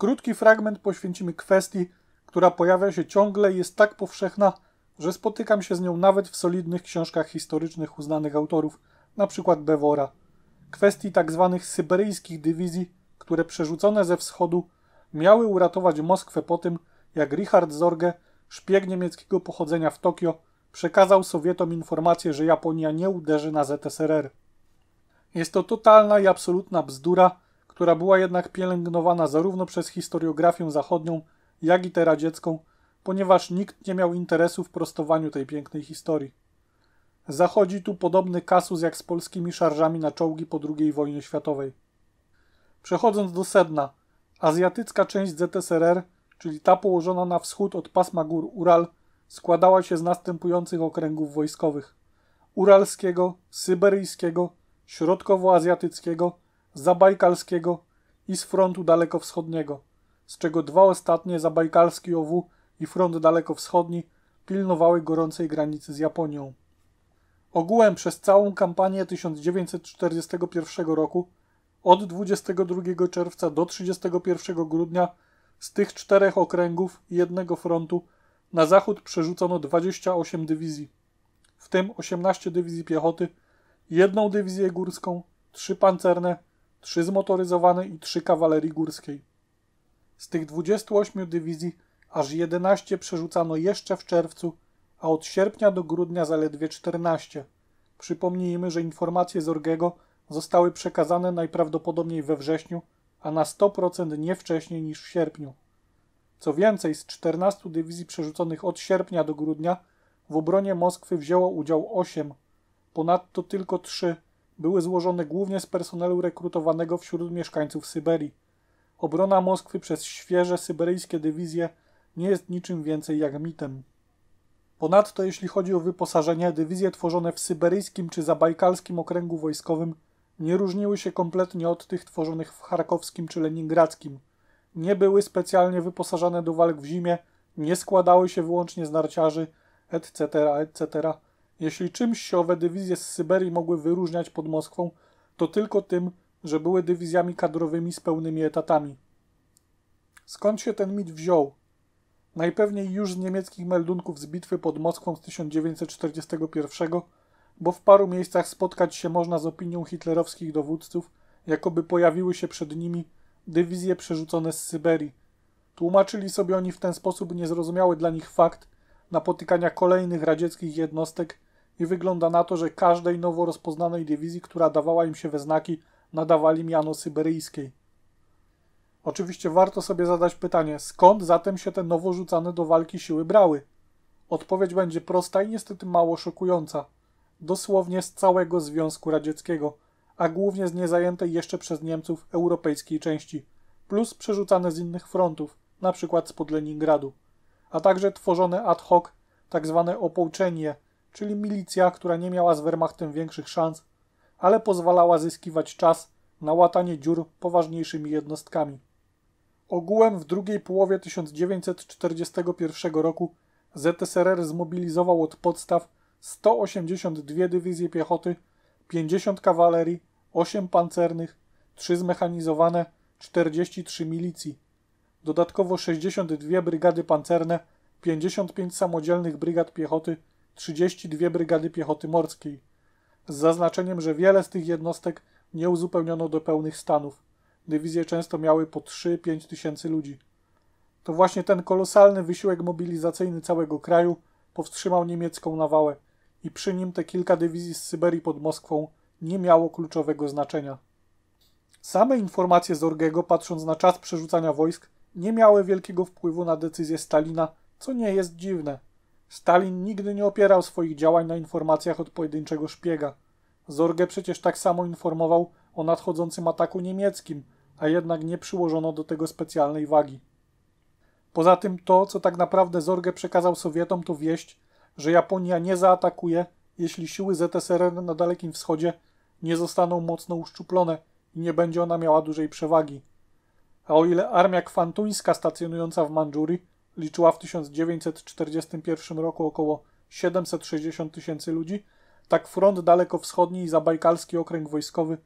Speaker 1: Krótki fragment poświęcimy kwestii, która pojawia się ciągle i jest tak powszechna, że spotykam się z nią nawet w solidnych książkach historycznych uznanych autorów, np. Bewora. Kwestii tzw. Tak syberyjskich dywizji, które przerzucone ze wschodu miały uratować Moskwę po tym, jak Richard Zorge, szpieg niemieckiego pochodzenia w Tokio, przekazał Sowietom informację, że Japonia nie uderzy na ZSRR. Jest to totalna i absolutna bzdura, która była jednak pielęgnowana zarówno przez historiografię zachodnią, jak i tę radziecką, ponieważ nikt nie miał interesu w prostowaniu tej pięknej historii. Zachodzi tu podobny kasus jak z polskimi szarżami na czołgi po II wojnie światowej. Przechodząc do sedna, azjatycka część ZSRR, czyli ta położona na wschód od pasma gór Ural, składała się z następujących okręgów wojskowych: uralskiego, syberyjskiego, środkowoazjatyckiego Zabajkalskiego i z frontu dalekowschodniego, z czego dwa ostatnie, Zabajkalski OW i front dalekowschodni, pilnowały gorącej granicy z Japonią. Ogółem przez całą kampanię 1941 roku, od 22 czerwca do 31 grudnia, z tych czterech okręgów i jednego frontu na zachód przerzucono 28 dywizji, w tym 18 dywizji piechoty, jedną dywizję górską, trzy pancerne, 3 zmotoryzowane i 3 kawalerii górskiej. Z tych 28 dywizji aż 11 przerzucano jeszcze w czerwcu, a od sierpnia do grudnia zaledwie 14. Przypomnijmy, że informacje z Orgego zostały przekazane najprawdopodobniej we wrześniu, a na 100% nie wcześniej niż w sierpniu. Co więcej, z 14 dywizji przerzuconych od sierpnia do grudnia w obronie Moskwy wzięło udział 8. Ponadto tylko 3 były złożone głównie z personelu rekrutowanego wśród mieszkańców Syberii. Obrona Moskwy przez świeże syberyjskie dywizje nie jest niczym więcej jak mitem. Ponadto jeśli chodzi o wyposażenie, dywizje tworzone w syberyjskim czy zabajkalskim okręgu wojskowym nie różniły się kompletnie od tych tworzonych w charkowskim czy leningradzkim. Nie były specjalnie wyposażane do walk w zimie, nie składały się wyłącznie z narciarzy, etc., etc., jeśli czymś się owe dywizje z Syberii mogły wyróżniać pod Moskwą, to tylko tym, że były dywizjami kadrowymi z pełnymi etatami. Skąd się ten mit wziął? Najpewniej już z niemieckich meldunków z bitwy pod Moskwą z 1941, bo w paru miejscach spotkać się można z opinią hitlerowskich dowódców, jakoby pojawiły się przed nimi dywizje przerzucone z Syberii. Tłumaczyli sobie oni w ten sposób niezrozumiały dla nich fakt napotykania kolejnych radzieckich jednostek i wygląda na to, że każdej nowo rozpoznanej dywizji, która dawała im się we znaki, nadawali miano syberyjskiej. Oczywiście warto sobie zadać pytanie, skąd zatem się te nowo rzucane do walki siły brały? Odpowiedź będzie prosta i niestety mało szokująca. Dosłownie z całego Związku Radzieckiego, a głównie z niezajętej jeszcze przez Niemców europejskiej części, plus przerzucane z innych frontów, na przykład spod Leningradu, a także tworzone ad hoc tzw. Tak opołczenie, czyli milicja, która nie miała z Wehrmachtem większych szans, ale pozwalała zyskiwać czas na łatanie dziur poważniejszymi jednostkami. Ogółem w drugiej połowie 1941 roku ZSRR zmobilizował od podstaw 182 dywizje piechoty, 50 kawalerii, 8 pancernych, 3 zmechanizowane, 43 milicji. Dodatkowo 62 brygady pancerne, 55 samodzielnych brygad piechoty, 32 brygady piechoty morskiej, z zaznaczeniem, że wiele z tych jednostek nie uzupełniono do pełnych stanów. Dywizje często miały po 3-5 tysięcy ludzi. To właśnie ten kolosalny wysiłek mobilizacyjny całego kraju powstrzymał niemiecką nawałę i przy nim te kilka dywizji z Syberii pod Moskwą nie miało kluczowego znaczenia. Same informacje Zorgego, patrząc na czas przerzucania wojsk, nie miały wielkiego wpływu na decyzję Stalina, co nie jest dziwne. Stalin nigdy nie opierał swoich działań na informacjach od pojedynczego szpiega. Zorge przecież tak samo informował o nadchodzącym ataku niemieckim, a jednak nie przyłożono do tego specjalnej wagi. Poza tym to, co tak naprawdę Zorge przekazał Sowietom, to wieść, że Japonia nie zaatakuje, jeśli siły ZSRR na Dalekim Wschodzie nie zostaną mocno uszczuplone i nie będzie ona miała dużej przewagi. A o ile armia kwantuńska stacjonująca w Mandżurii liczyła w 1941 roku około 760 tysięcy ludzi, tak front dalekowschodni i zabajkalski okręg wojskowy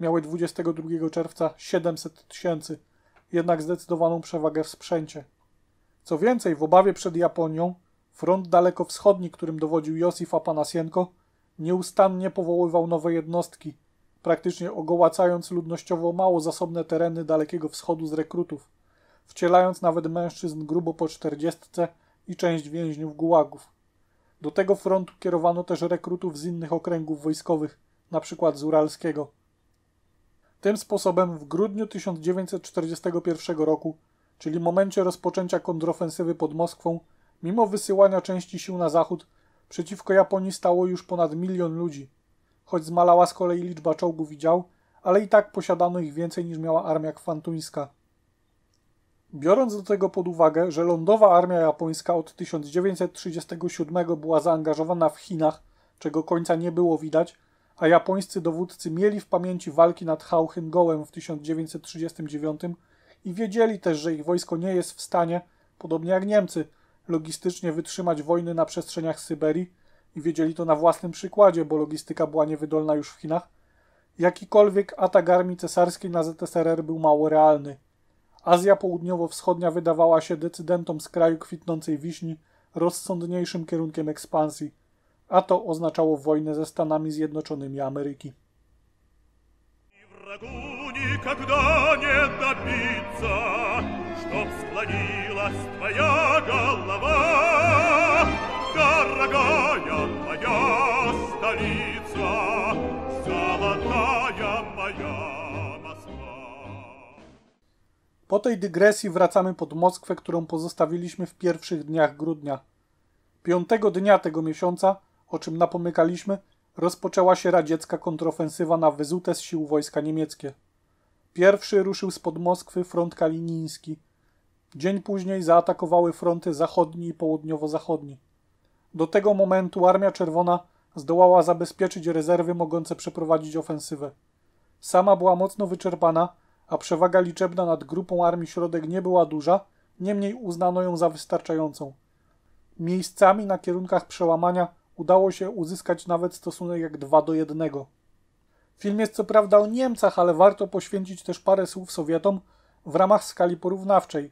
Speaker 1: miały 22 czerwca 700 tysięcy, jednak zdecydowaną przewagę w sprzęcie. Co więcej, w obawie przed Japonią front dalekowschodni, którym dowodził Josif Apanasienko, nieustannie powoływał nowe jednostki, praktycznie ogołacając ludnościowo mało zasobne tereny Dalekiego Wschodu z rekrutów wcielając nawet mężczyzn grubo po czterdziestce i część więźniów gułagów. Do tego frontu kierowano też rekrutów z innych okręgów wojskowych, np. z Uralskiego. Tym sposobem w grudniu 1941 roku, czyli momencie rozpoczęcia kontrofensywy pod Moskwą, mimo wysyłania części sił na zachód, przeciwko Japonii stało już ponad milion ludzi. Choć zmalała z kolei liczba czołgów i dział, ale i tak posiadano ich więcej niż miała armia kwantuńska. Biorąc do tego pod uwagę, że lądowa armia japońska od 1937 była zaangażowana w Chinach, czego końca nie było widać, a japońscy dowódcy mieli w pamięci walki nad Hauchyngołem w 1939 i wiedzieli też, że ich wojsko nie jest w stanie, podobnie jak Niemcy, logistycznie wytrzymać wojny na przestrzeniach Syberii i wiedzieli to na własnym przykładzie, bo logistyka była niewydolna już w Chinach, jakikolwiek atak armii cesarskiej na ZSRR był mało realny – Azja Południowo-Wschodnia wydawała się decydentom z kraju kwitnącej wiśni rozsądniejszym kierunkiem ekspansji, a to oznaczało wojnę ze Stanami Zjednoczonymi Ameryki. Дорогая моя столица, золотая моя. Po tej dygresji wracamy pod Moskwę, którą pozostawiliśmy w pierwszych dniach grudnia. Piątego dnia tego miesiąca, o czym napomykaliśmy, rozpoczęła się radziecka kontrofensywa na wyzute z sił wojska niemieckie. Pierwszy ruszył spod Moskwy front kaliniński. Dzień później zaatakowały fronty zachodni i południowo-zachodni. Do tego momentu Armia Czerwona zdołała zabezpieczyć rezerwy mogące przeprowadzić ofensywę. Sama była mocno wyczerpana, a przewaga liczebna nad grupą armii środek nie była duża, niemniej uznano ją za wystarczającą. Miejscami na kierunkach przełamania udało się uzyskać nawet stosunek jak 2 do 1. Film jest co prawda o Niemcach, ale warto poświęcić też parę słów Sowietom w ramach skali porównawczej.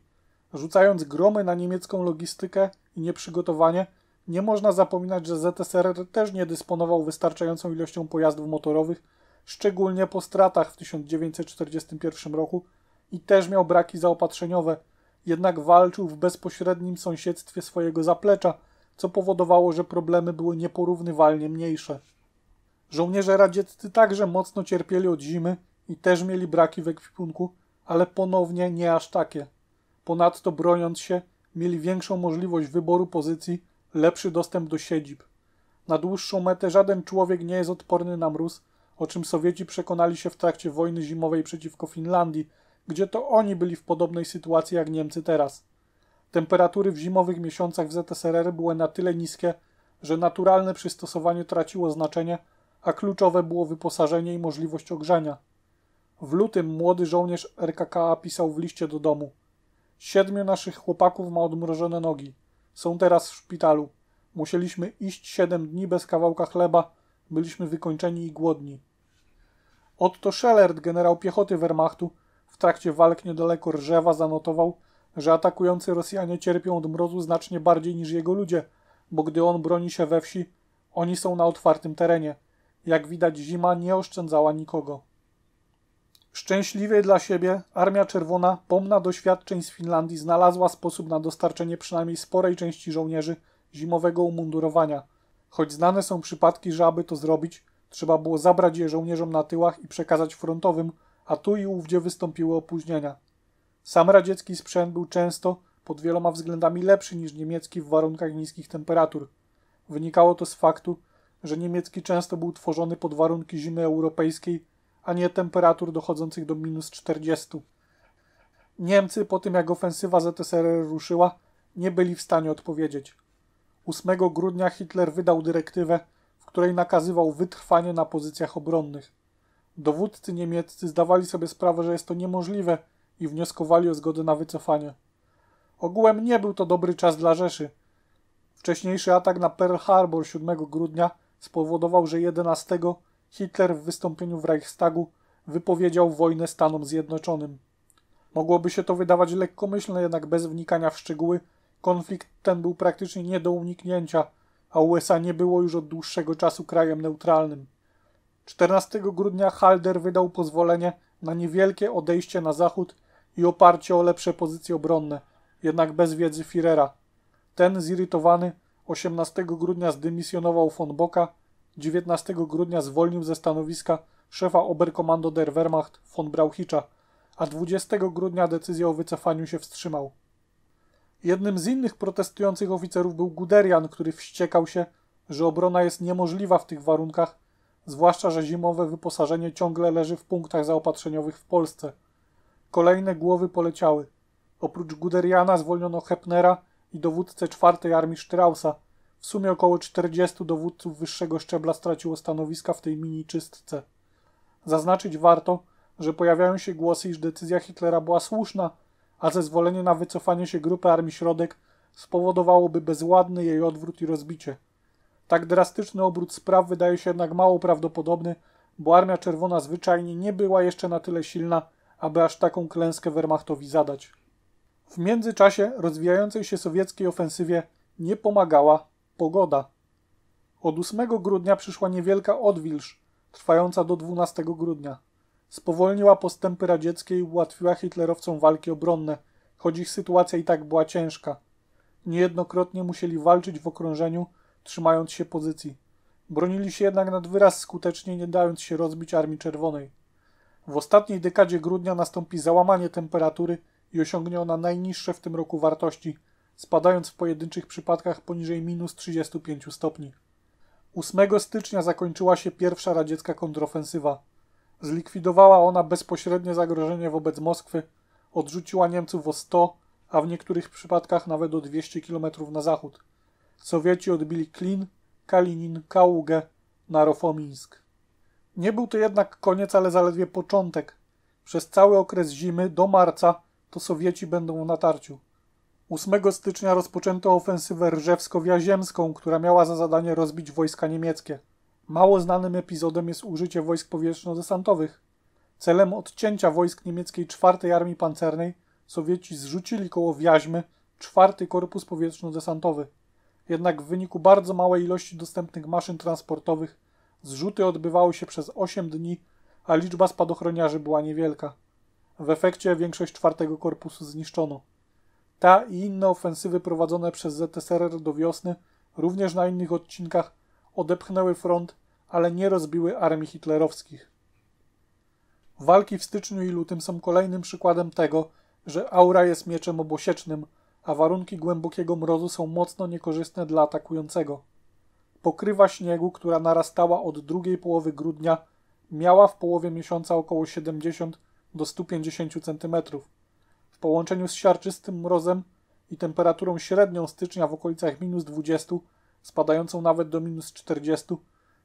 Speaker 1: Rzucając gromy na niemiecką logistykę i nieprzygotowanie, nie można zapominać, że ZSRR też nie dysponował wystarczającą ilością pojazdów motorowych, szczególnie po stratach w 1941 roku i też miał braki zaopatrzeniowe, jednak walczył w bezpośrednim sąsiedztwie swojego zaplecza, co powodowało, że problemy były nieporównywalnie mniejsze. Żołnierze radzieccy także mocno cierpieli od zimy i też mieli braki w ekwipunku, ale ponownie nie aż takie. Ponadto broniąc się, mieli większą możliwość wyboru pozycji, lepszy dostęp do siedzib. Na dłuższą metę żaden człowiek nie jest odporny na mróz, o czym Sowieci przekonali się w trakcie wojny zimowej przeciwko Finlandii, gdzie to oni byli w podobnej sytuacji jak Niemcy teraz. Temperatury w zimowych miesiącach w ZSRR były na tyle niskie, że naturalne przystosowanie traciło znaczenie, a kluczowe było wyposażenie i możliwość ogrzania. W lutym młody żołnierz RKKA pisał w liście do domu. Siedmiu naszych chłopaków ma odmrożone nogi. Są teraz w szpitalu. Musieliśmy iść siedem dni bez kawałka chleba, Byliśmy wykończeni i głodni. Otto Schellert, generał piechoty Wehrmachtu, w trakcie walk niedaleko Rzewa zanotował, że atakujący Rosjanie cierpią od mrozu znacznie bardziej niż jego ludzie, bo gdy on broni się we wsi, oni są na otwartym terenie. Jak widać, zima nie oszczędzała nikogo. Szczęśliwie dla siebie Armia Czerwona, pomna doświadczeń z Finlandii, znalazła sposób na dostarczenie przynajmniej sporej części żołnierzy zimowego umundurowania – Choć znane są przypadki, że aby to zrobić, trzeba było zabrać je żołnierzom na tyłach i przekazać frontowym, a tu i ówdzie wystąpiły opóźnienia. Sam radziecki sprzęt był często pod wieloma względami lepszy niż niemiecki w warunkach niskich temperatur. Wynikało to z faktu, że niemiecki często był tworzony pod warunki zimy europejskiej, a nie temperatur dochodzących do minus 40. Niemcy po tym jak ofensywa ZSRR ruszyła, nie byli w stanie odpowiedzieć. 8 grudnia Hitler wydał dyrektywę, w której nakazywał wytrwanie na pozycjach obronnych. Dowódcy niemieccy zdawali sobie sprawę, że jest to niemożliwe i wnioskowali o zgodę na wycofanie. Ogółem nie był to dobry czas dla Rzeszy. Wcześniejszy atak na Pearl Harbor 7 grudnia spowodował, że 11 Hitler w wystąpieniu w Reichstagu wypowiedział wojnę Stanom Zjednoczonym. Mogłoby się to wydawać lekkomyślne, jednak bez wnikania w szczegóły Konflikt ten był praktycznie nie do uniknięcia, a USA nie było już od dłuższego czasu krajem neutralnym. 14 grudnia Halder wydał pozwolenie na niewielkie odejście na zachód i oparcie o lepsze pozycje obronne, jednak bez wiedzy Firera. Ten zirytowany 18 grudnia zdymisjonował von Bocka, 19 grudnia zwolnił ze stanowiska szefa Oberkommando der Wehrmacht von Brauchicza, a 20 grudnia decyzję o wycofaniu się wstrzymał. Jednym z innych protestujących oficerów był Guderian, który wściekał się, że obrona jest niemożliwa w tych warunkach, zwłaszcza że zimowe wyposażenie ciągle leży w punktach zaopatrzeniowych w Polsce. Kolejne głowy poleciały. Oprócz Guderiana zwolniono Hepnera i dowódcę czwartej armii Straussa. W sumie około 40 dowódców wyższego szczebla straciło stanowiska w tej mini czystce. Zaznaczyć warto, że pojawiają się głosy, iż decyzja Hitlera była słuszna – a zezwolenie na wycofanie się grupy armii środek spowodowałoby bezładny jej odwrót i rozbicie. Tak drastyczny obrót spraw wydaje się jednak mało prawdopodobny, bo Armia Czerwona zwyczajnie nie była jeszcze na tyle silna, aby aż taką klęskę Wehrmachtowi zadać. W międzyczasie rozwijającej się sowieckiej ofensywie nie pomagała pogoda. Od 8 grudnia przyszła niewielka odwilż, trwająca do 12 grudnia spowolniła postępy radzieckie i ułatwiła hitlerowcom walki obronne, choć ich sytuacja i tak była ciężka. Niejednokrotnie musieli walczyć w okrążeniu, trzymając się pozycji. Bronili się jednak nad wyraz skutecznie, nie dając się rozbić Armii Czerwonej. W ostatniej dekadzie grudnia nastąpi załamanie temperatury i osiągnie ona najniższe w tym roku wartości, spadając w pojedynczych przypadkach poniżej minus 35 stopni. 8 stycznia zakończyła się pierwsza radziecka kontrofensywa. Zlikwidowała ona bezpośrednie zagrożenie wobec Moskwy, odrzuciła Niemców o 100, a w niektórych przypadkach nawet o 200 km na zachód. Sowieci odbili Klin, Kalinin, Kaługę, Narofomińsk. Nie był to jednak koniec, ale zaledwie początek. Przez cały okres zimy do marca to Sowieci będą w natarciu. 8 stycznia rozpoczęto ofensywę rzewsko wiaziemską która miała za zadanie rozbić wojska niemieckie. Mało znanym epizodem jest użycie wojsk powietrzno-desantowych. Celem odcięcia wojsk niemieckiej 4. Armii Pancernej Sowieci zrzucili koło Wiaźmy 4. korpus powietrzno-desantowy. Jednak w wyniku bardzo małej ilości dostępnych maszyn transportowych zrzuty odbywały się przez 8 dni, a liczba spadochroniarzy była niewielka. W efekcie większość 4. korpusu zniszczono. Ta i inne ofensywy prowadzone przez ZSRR do wiosny, również na innych odcinkach, odepchnęły front, ale nie rozbiły armii hitlerowskich. Walki w styczniu i lutym są kolejnym przykładem tego, że aura jest mieczem obosiecznym, a warunki głębokiego mrozu są mocno niekorzystne dla atakującego. Pokrywa śniegu, która narastała od drugiej połowy grudnia, miała w połowie miesiąca około 70 do 150 cm. W połączeniu z siarczystym mrozem i temperaturą średnią stycznia w okolicach minus 20 spadającą nawet do minus 40,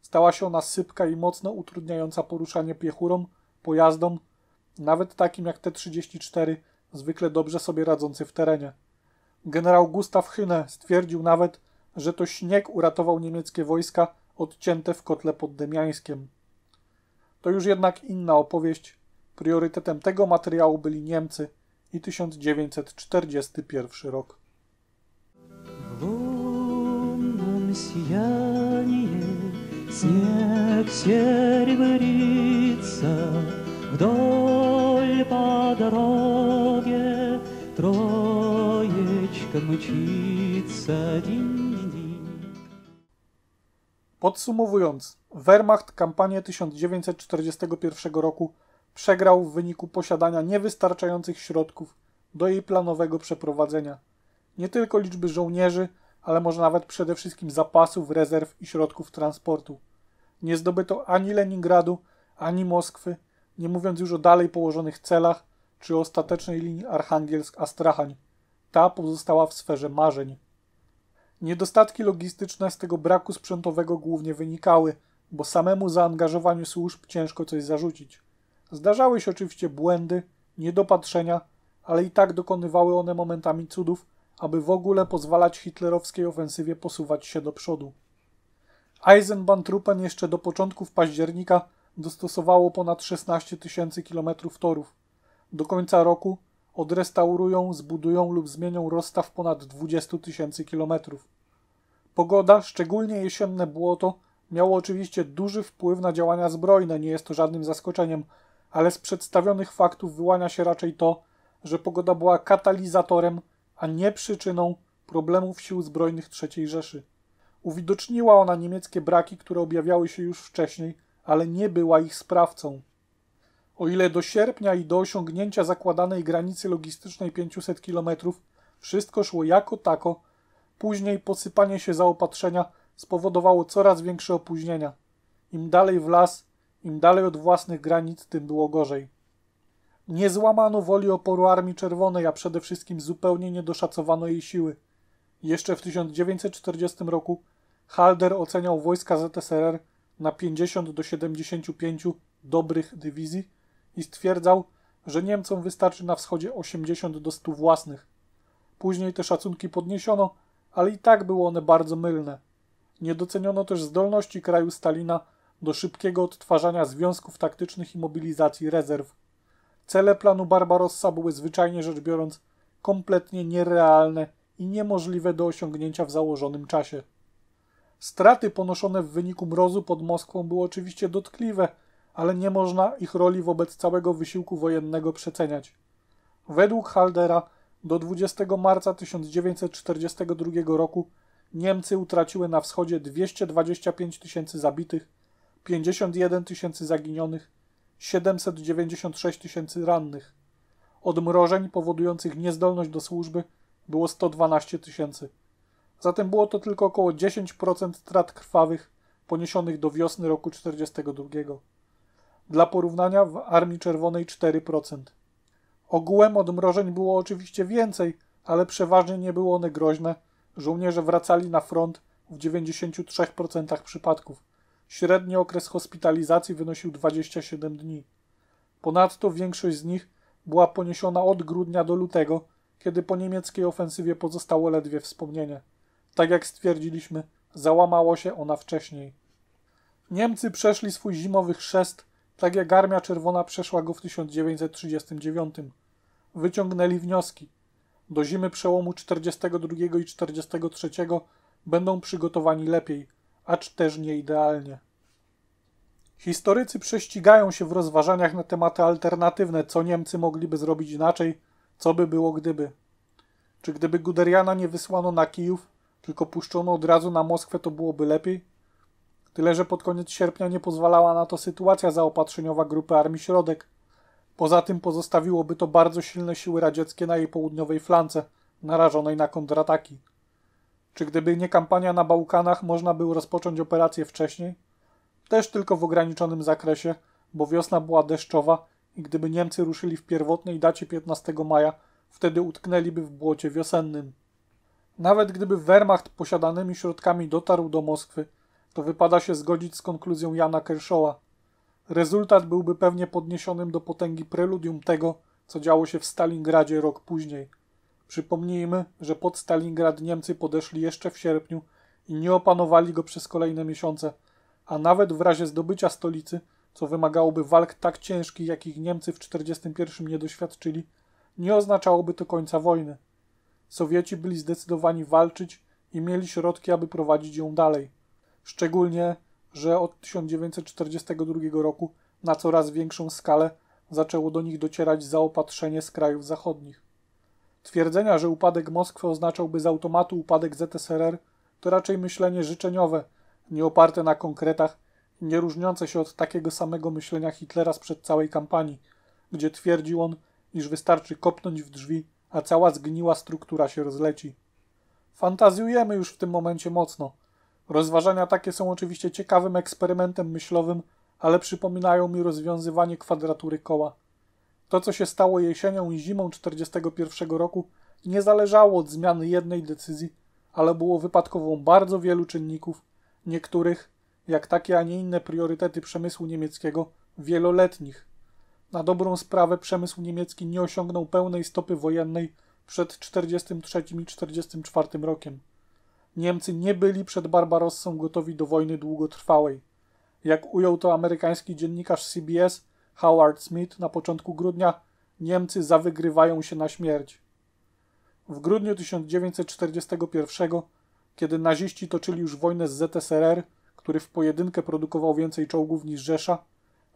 Speaker 1: stała się ona sypka i mocno utrudniająca poruszanie piechurom, pojazdom, nawet takim jak T-34, zwykle dobrze sobie radzący w terenie. Generał Gustaw Hyne stwierdził nawet, że to śnieg uratował niemieckie wojska odcięte w kotle pod Demiańskiem. To już jednak inna opowieść. Priorytetem tego materiału byli Niemcy i 1941 rok. летнем Снег серебрится вдоль по дороге Троечка мчится Podsumowując, Wehrmacht kampanię 1941 roku przegrał w wyniku posiadania niewystarczających środków do jej planowego przeprowadzenia. Nie tylko liczby żołnierzy, ale może nawet przede wszystkim zapasów, rezerw i środków transportu. Nie zdobyto ani Leningradu, ani Moskwy, nie mówiąc już o dalej położonych celach czy ostatecznej linii Archangelsk-Astrachań. Ta pozostała w sferze marzeń. Niedostatki logistyczne z tego braku sprzętowego głównie wynikały, bo samemu zaangażowaniu służb ciężko coś zarzucić. Zdarzały się oczywiście błędy, niedopatrzenia, ale i tak dokonywały one momentami cudów, aby w ogóle pozwalać hitlerowskiej ofensywie posuwać się do przodu. Eisenbahntruppen jeszcze do początków października dostosowało ponad 16 tysięcy kilometrów torów. Do końca roku odrestaurują, zbudują lub zmienią rozstaw ponad 20 tysięcy kilometrów. Pogoda, szczególnie jesienne błoto, miało oczywiście duży wpływ na działania zbrojne, nie jest to żadnym zaskoczeniem, ale z przedstawionych faktów wyłania się raczej to, że pogoda była katalizatorem a nie przyczyną problemów sił zbrojnych III Rzeszy. Uwidoczniła ona niemieckie braki, które objawiały się już wcześniej, ale nie była ich sprawcą. O ile do sierpnia i do osiągnięcia zakładanej granicy logistycznej 500 km wszystko szło jako tako, później posypanie się zaopatrzenia spowodowało coraz większe opóźnienia. Im dalej w las, im dalej od własnych granic, tym było gorzej. Nie złamano woli oporu Armii Czerwonej, a przede wszystkim zupełnie niedoszacowano jej siły. Jeszcze w 1940 roku Halder oceniał wojska ZSRR na 50 do 75 dobrych dywizji i stwierdzał, że Niemcom wystarczy na wschodzie 80 do 100 własnych. Później te szacunki podniesiono, ale i tak były one bardzo mylne. Nie doceniono też zdolności kraju Stalina do szybkiego odtwarzania związków taktycznych i mobilizacji rezerw. Cele planu Barbarossa były zwyczajnie rzecz biorąc kompletnie nierealne i niemożliwe do osiągnięcia w założonym czasie. Straty ponoszone w wyniku mrozu pod Moskwą były oczywiście dotkliwe, ale nie można ich roli wobec całego wysiłku wojennego przeceniać. Według Haldera do 20 marca 1942 roku Niemcy utraciły na wschodzie 225 tysięcy zabitych, 51 tysięcy zaginionych 796 tysięcy rannych. Odmrożeń powodujących niezdolność do służby było 112 tysięcy. Zatem było to tylko około 10% strat krwawych poniesionych do wiosny roku 1942. Dla porównania w Armii Czerwonej 4%. Ogółem odmrożeń było oczywiście więcej, ale przeważnie nie były one groźne. Żołnierze wracali na front w 93% przypadków. Średni okres hospitalizacji wynosił 27 dni. Ponadto większość z nich była poniesiona od grudnia do lutego, kiedy po niemieckiej ofensywie pozostało ledwie wspomnienie. Tak jak stwierdziliśmy, załamało się ona wcześniej. Niemcy przeszli swój zimowy chrzest, tak jak Armia Czerwona przeszła go w 1939. Wyciągnęli wnioski. Do zimy przełomu 42 i 43 będą przygotowani lepiej – acz też nie idealnie. Historycy prześcigają się w rozważaniach na tematy alternatywne, co Niemcy mogliby zrobić inaczej, co by było gdyby. Czy gdyby Guderiana nie wysłano na Kijów, tylko puszczono od razu na Moskwę, to byłoby lepiej? Tyle, że pod koniec sierpnia nie pozwalała na to sytuacja zaopatrzeniowa Grupy Armii Środek. Poza tym pozostawiłoby to bardzo silne siły radzieckie na jej południowej flance, narażonej na kontrataki. Czy gdyby nie kampania na Bałkanach, można było rozpocząć operację wcześniej? Też tylko w ograniczonym zakresie, bo wiosna była deszczowa i gdyby Niemcy ruszyli w pierwotnej dacie 15 maja, wtedy utknęliby w błocie wiosennym. Nawet gdyby Wehrmacht posiadanymi środkami dotarł do Moskwy, to wypada się zgodzić z konkluzją Jana Kerszoła. Rezultat byłby pewnie podniesionym do potęgi preludium tego, co działo się w Stalingradzie rok później. Przypomnijmy, że pod Stalingrad Niemcy podeszli jeszcze w sierpniu i nie opanowali go przez kolejne miesiące, a nawet w razie zdobycia stolicy, co wymagałoby walk tak ciężkich, jakich Niemcy w 1941 nie doświadczyli, nie oznaczałoby to końca wojny. Sowieci byli zdecydowani walczyć i mieli środki, aby prowadzić ją dalej. Szczególnie, że od 1942 roku na coraz większą skalę zaczęło do nich docierać zaopatrzenie z krajów zachodnich. Twierdzenia, że upadek Moskwy oznaczałby z automatu upadek ZSRR, to raczej myślenie życzeniowe, nieoparte na konkretach, nie różniące się od takiego samego myślenia Hitlera sprzed całej kampanii, gdzie twierdził on, iż wystarczy kopnąć w drzwi, a cała zgniła struktura się rozleci. Fantazjujemy już w tym momencie mocno. Rozważania takie są oczywiście ciekawym eksperymentem myślowym, ale przypominają mi rozwiązywanie kwadratury koła. To, co się stało jesienią i zimą 1941 roku, nie zależało od zmiany jednej decyzji, ale było wypadkową bardzo wielu czynników, niektórych, jak takie, a nie inne priorytety przemysłu niemieckiego, wieloletnich. Na dobrą sprawę przemysł niemiecki nie osiągnął pełnej stopy wojennej przed 43 i 44 rokiem. Niemcy nie byli przed Barbarossą gotowi do wojny długotrwałej. Jak ujął to amerykański dziennikarz CBS, Howard Smith na początku grudnia Niemcy zawygrywają się na śmierć. W grudniu 1941, kiedy naziści toczyli już wojnę z ZSRR, który w pojedynkę produkował więcej czołgów niż Rzesza,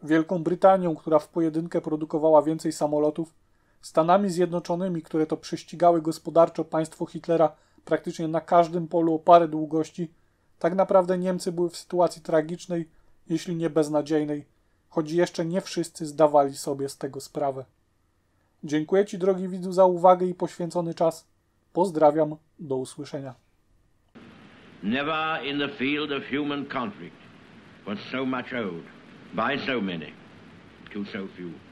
Speaker 1: Wielką Brytanią, która w pojedynkę produkowała więcej samolotów, Stanami Zjednoczonymi, które to prześcigały gospodarczo państwo Hitlera praktycznie na każdym polu o parę długości, tak naprawdę Niemcy były w sytuacji tragicznej, jeśli nie beznadziejnej, choć jeszcze nie wszyscy zdawali sobie z tego sprawę. Dziękuję Ci, drogi widzu, za uwagę i poświęcony czas. Pozdrawiam, do usłyszenia. Never in the field of human conflict was so much owed by so many to so few.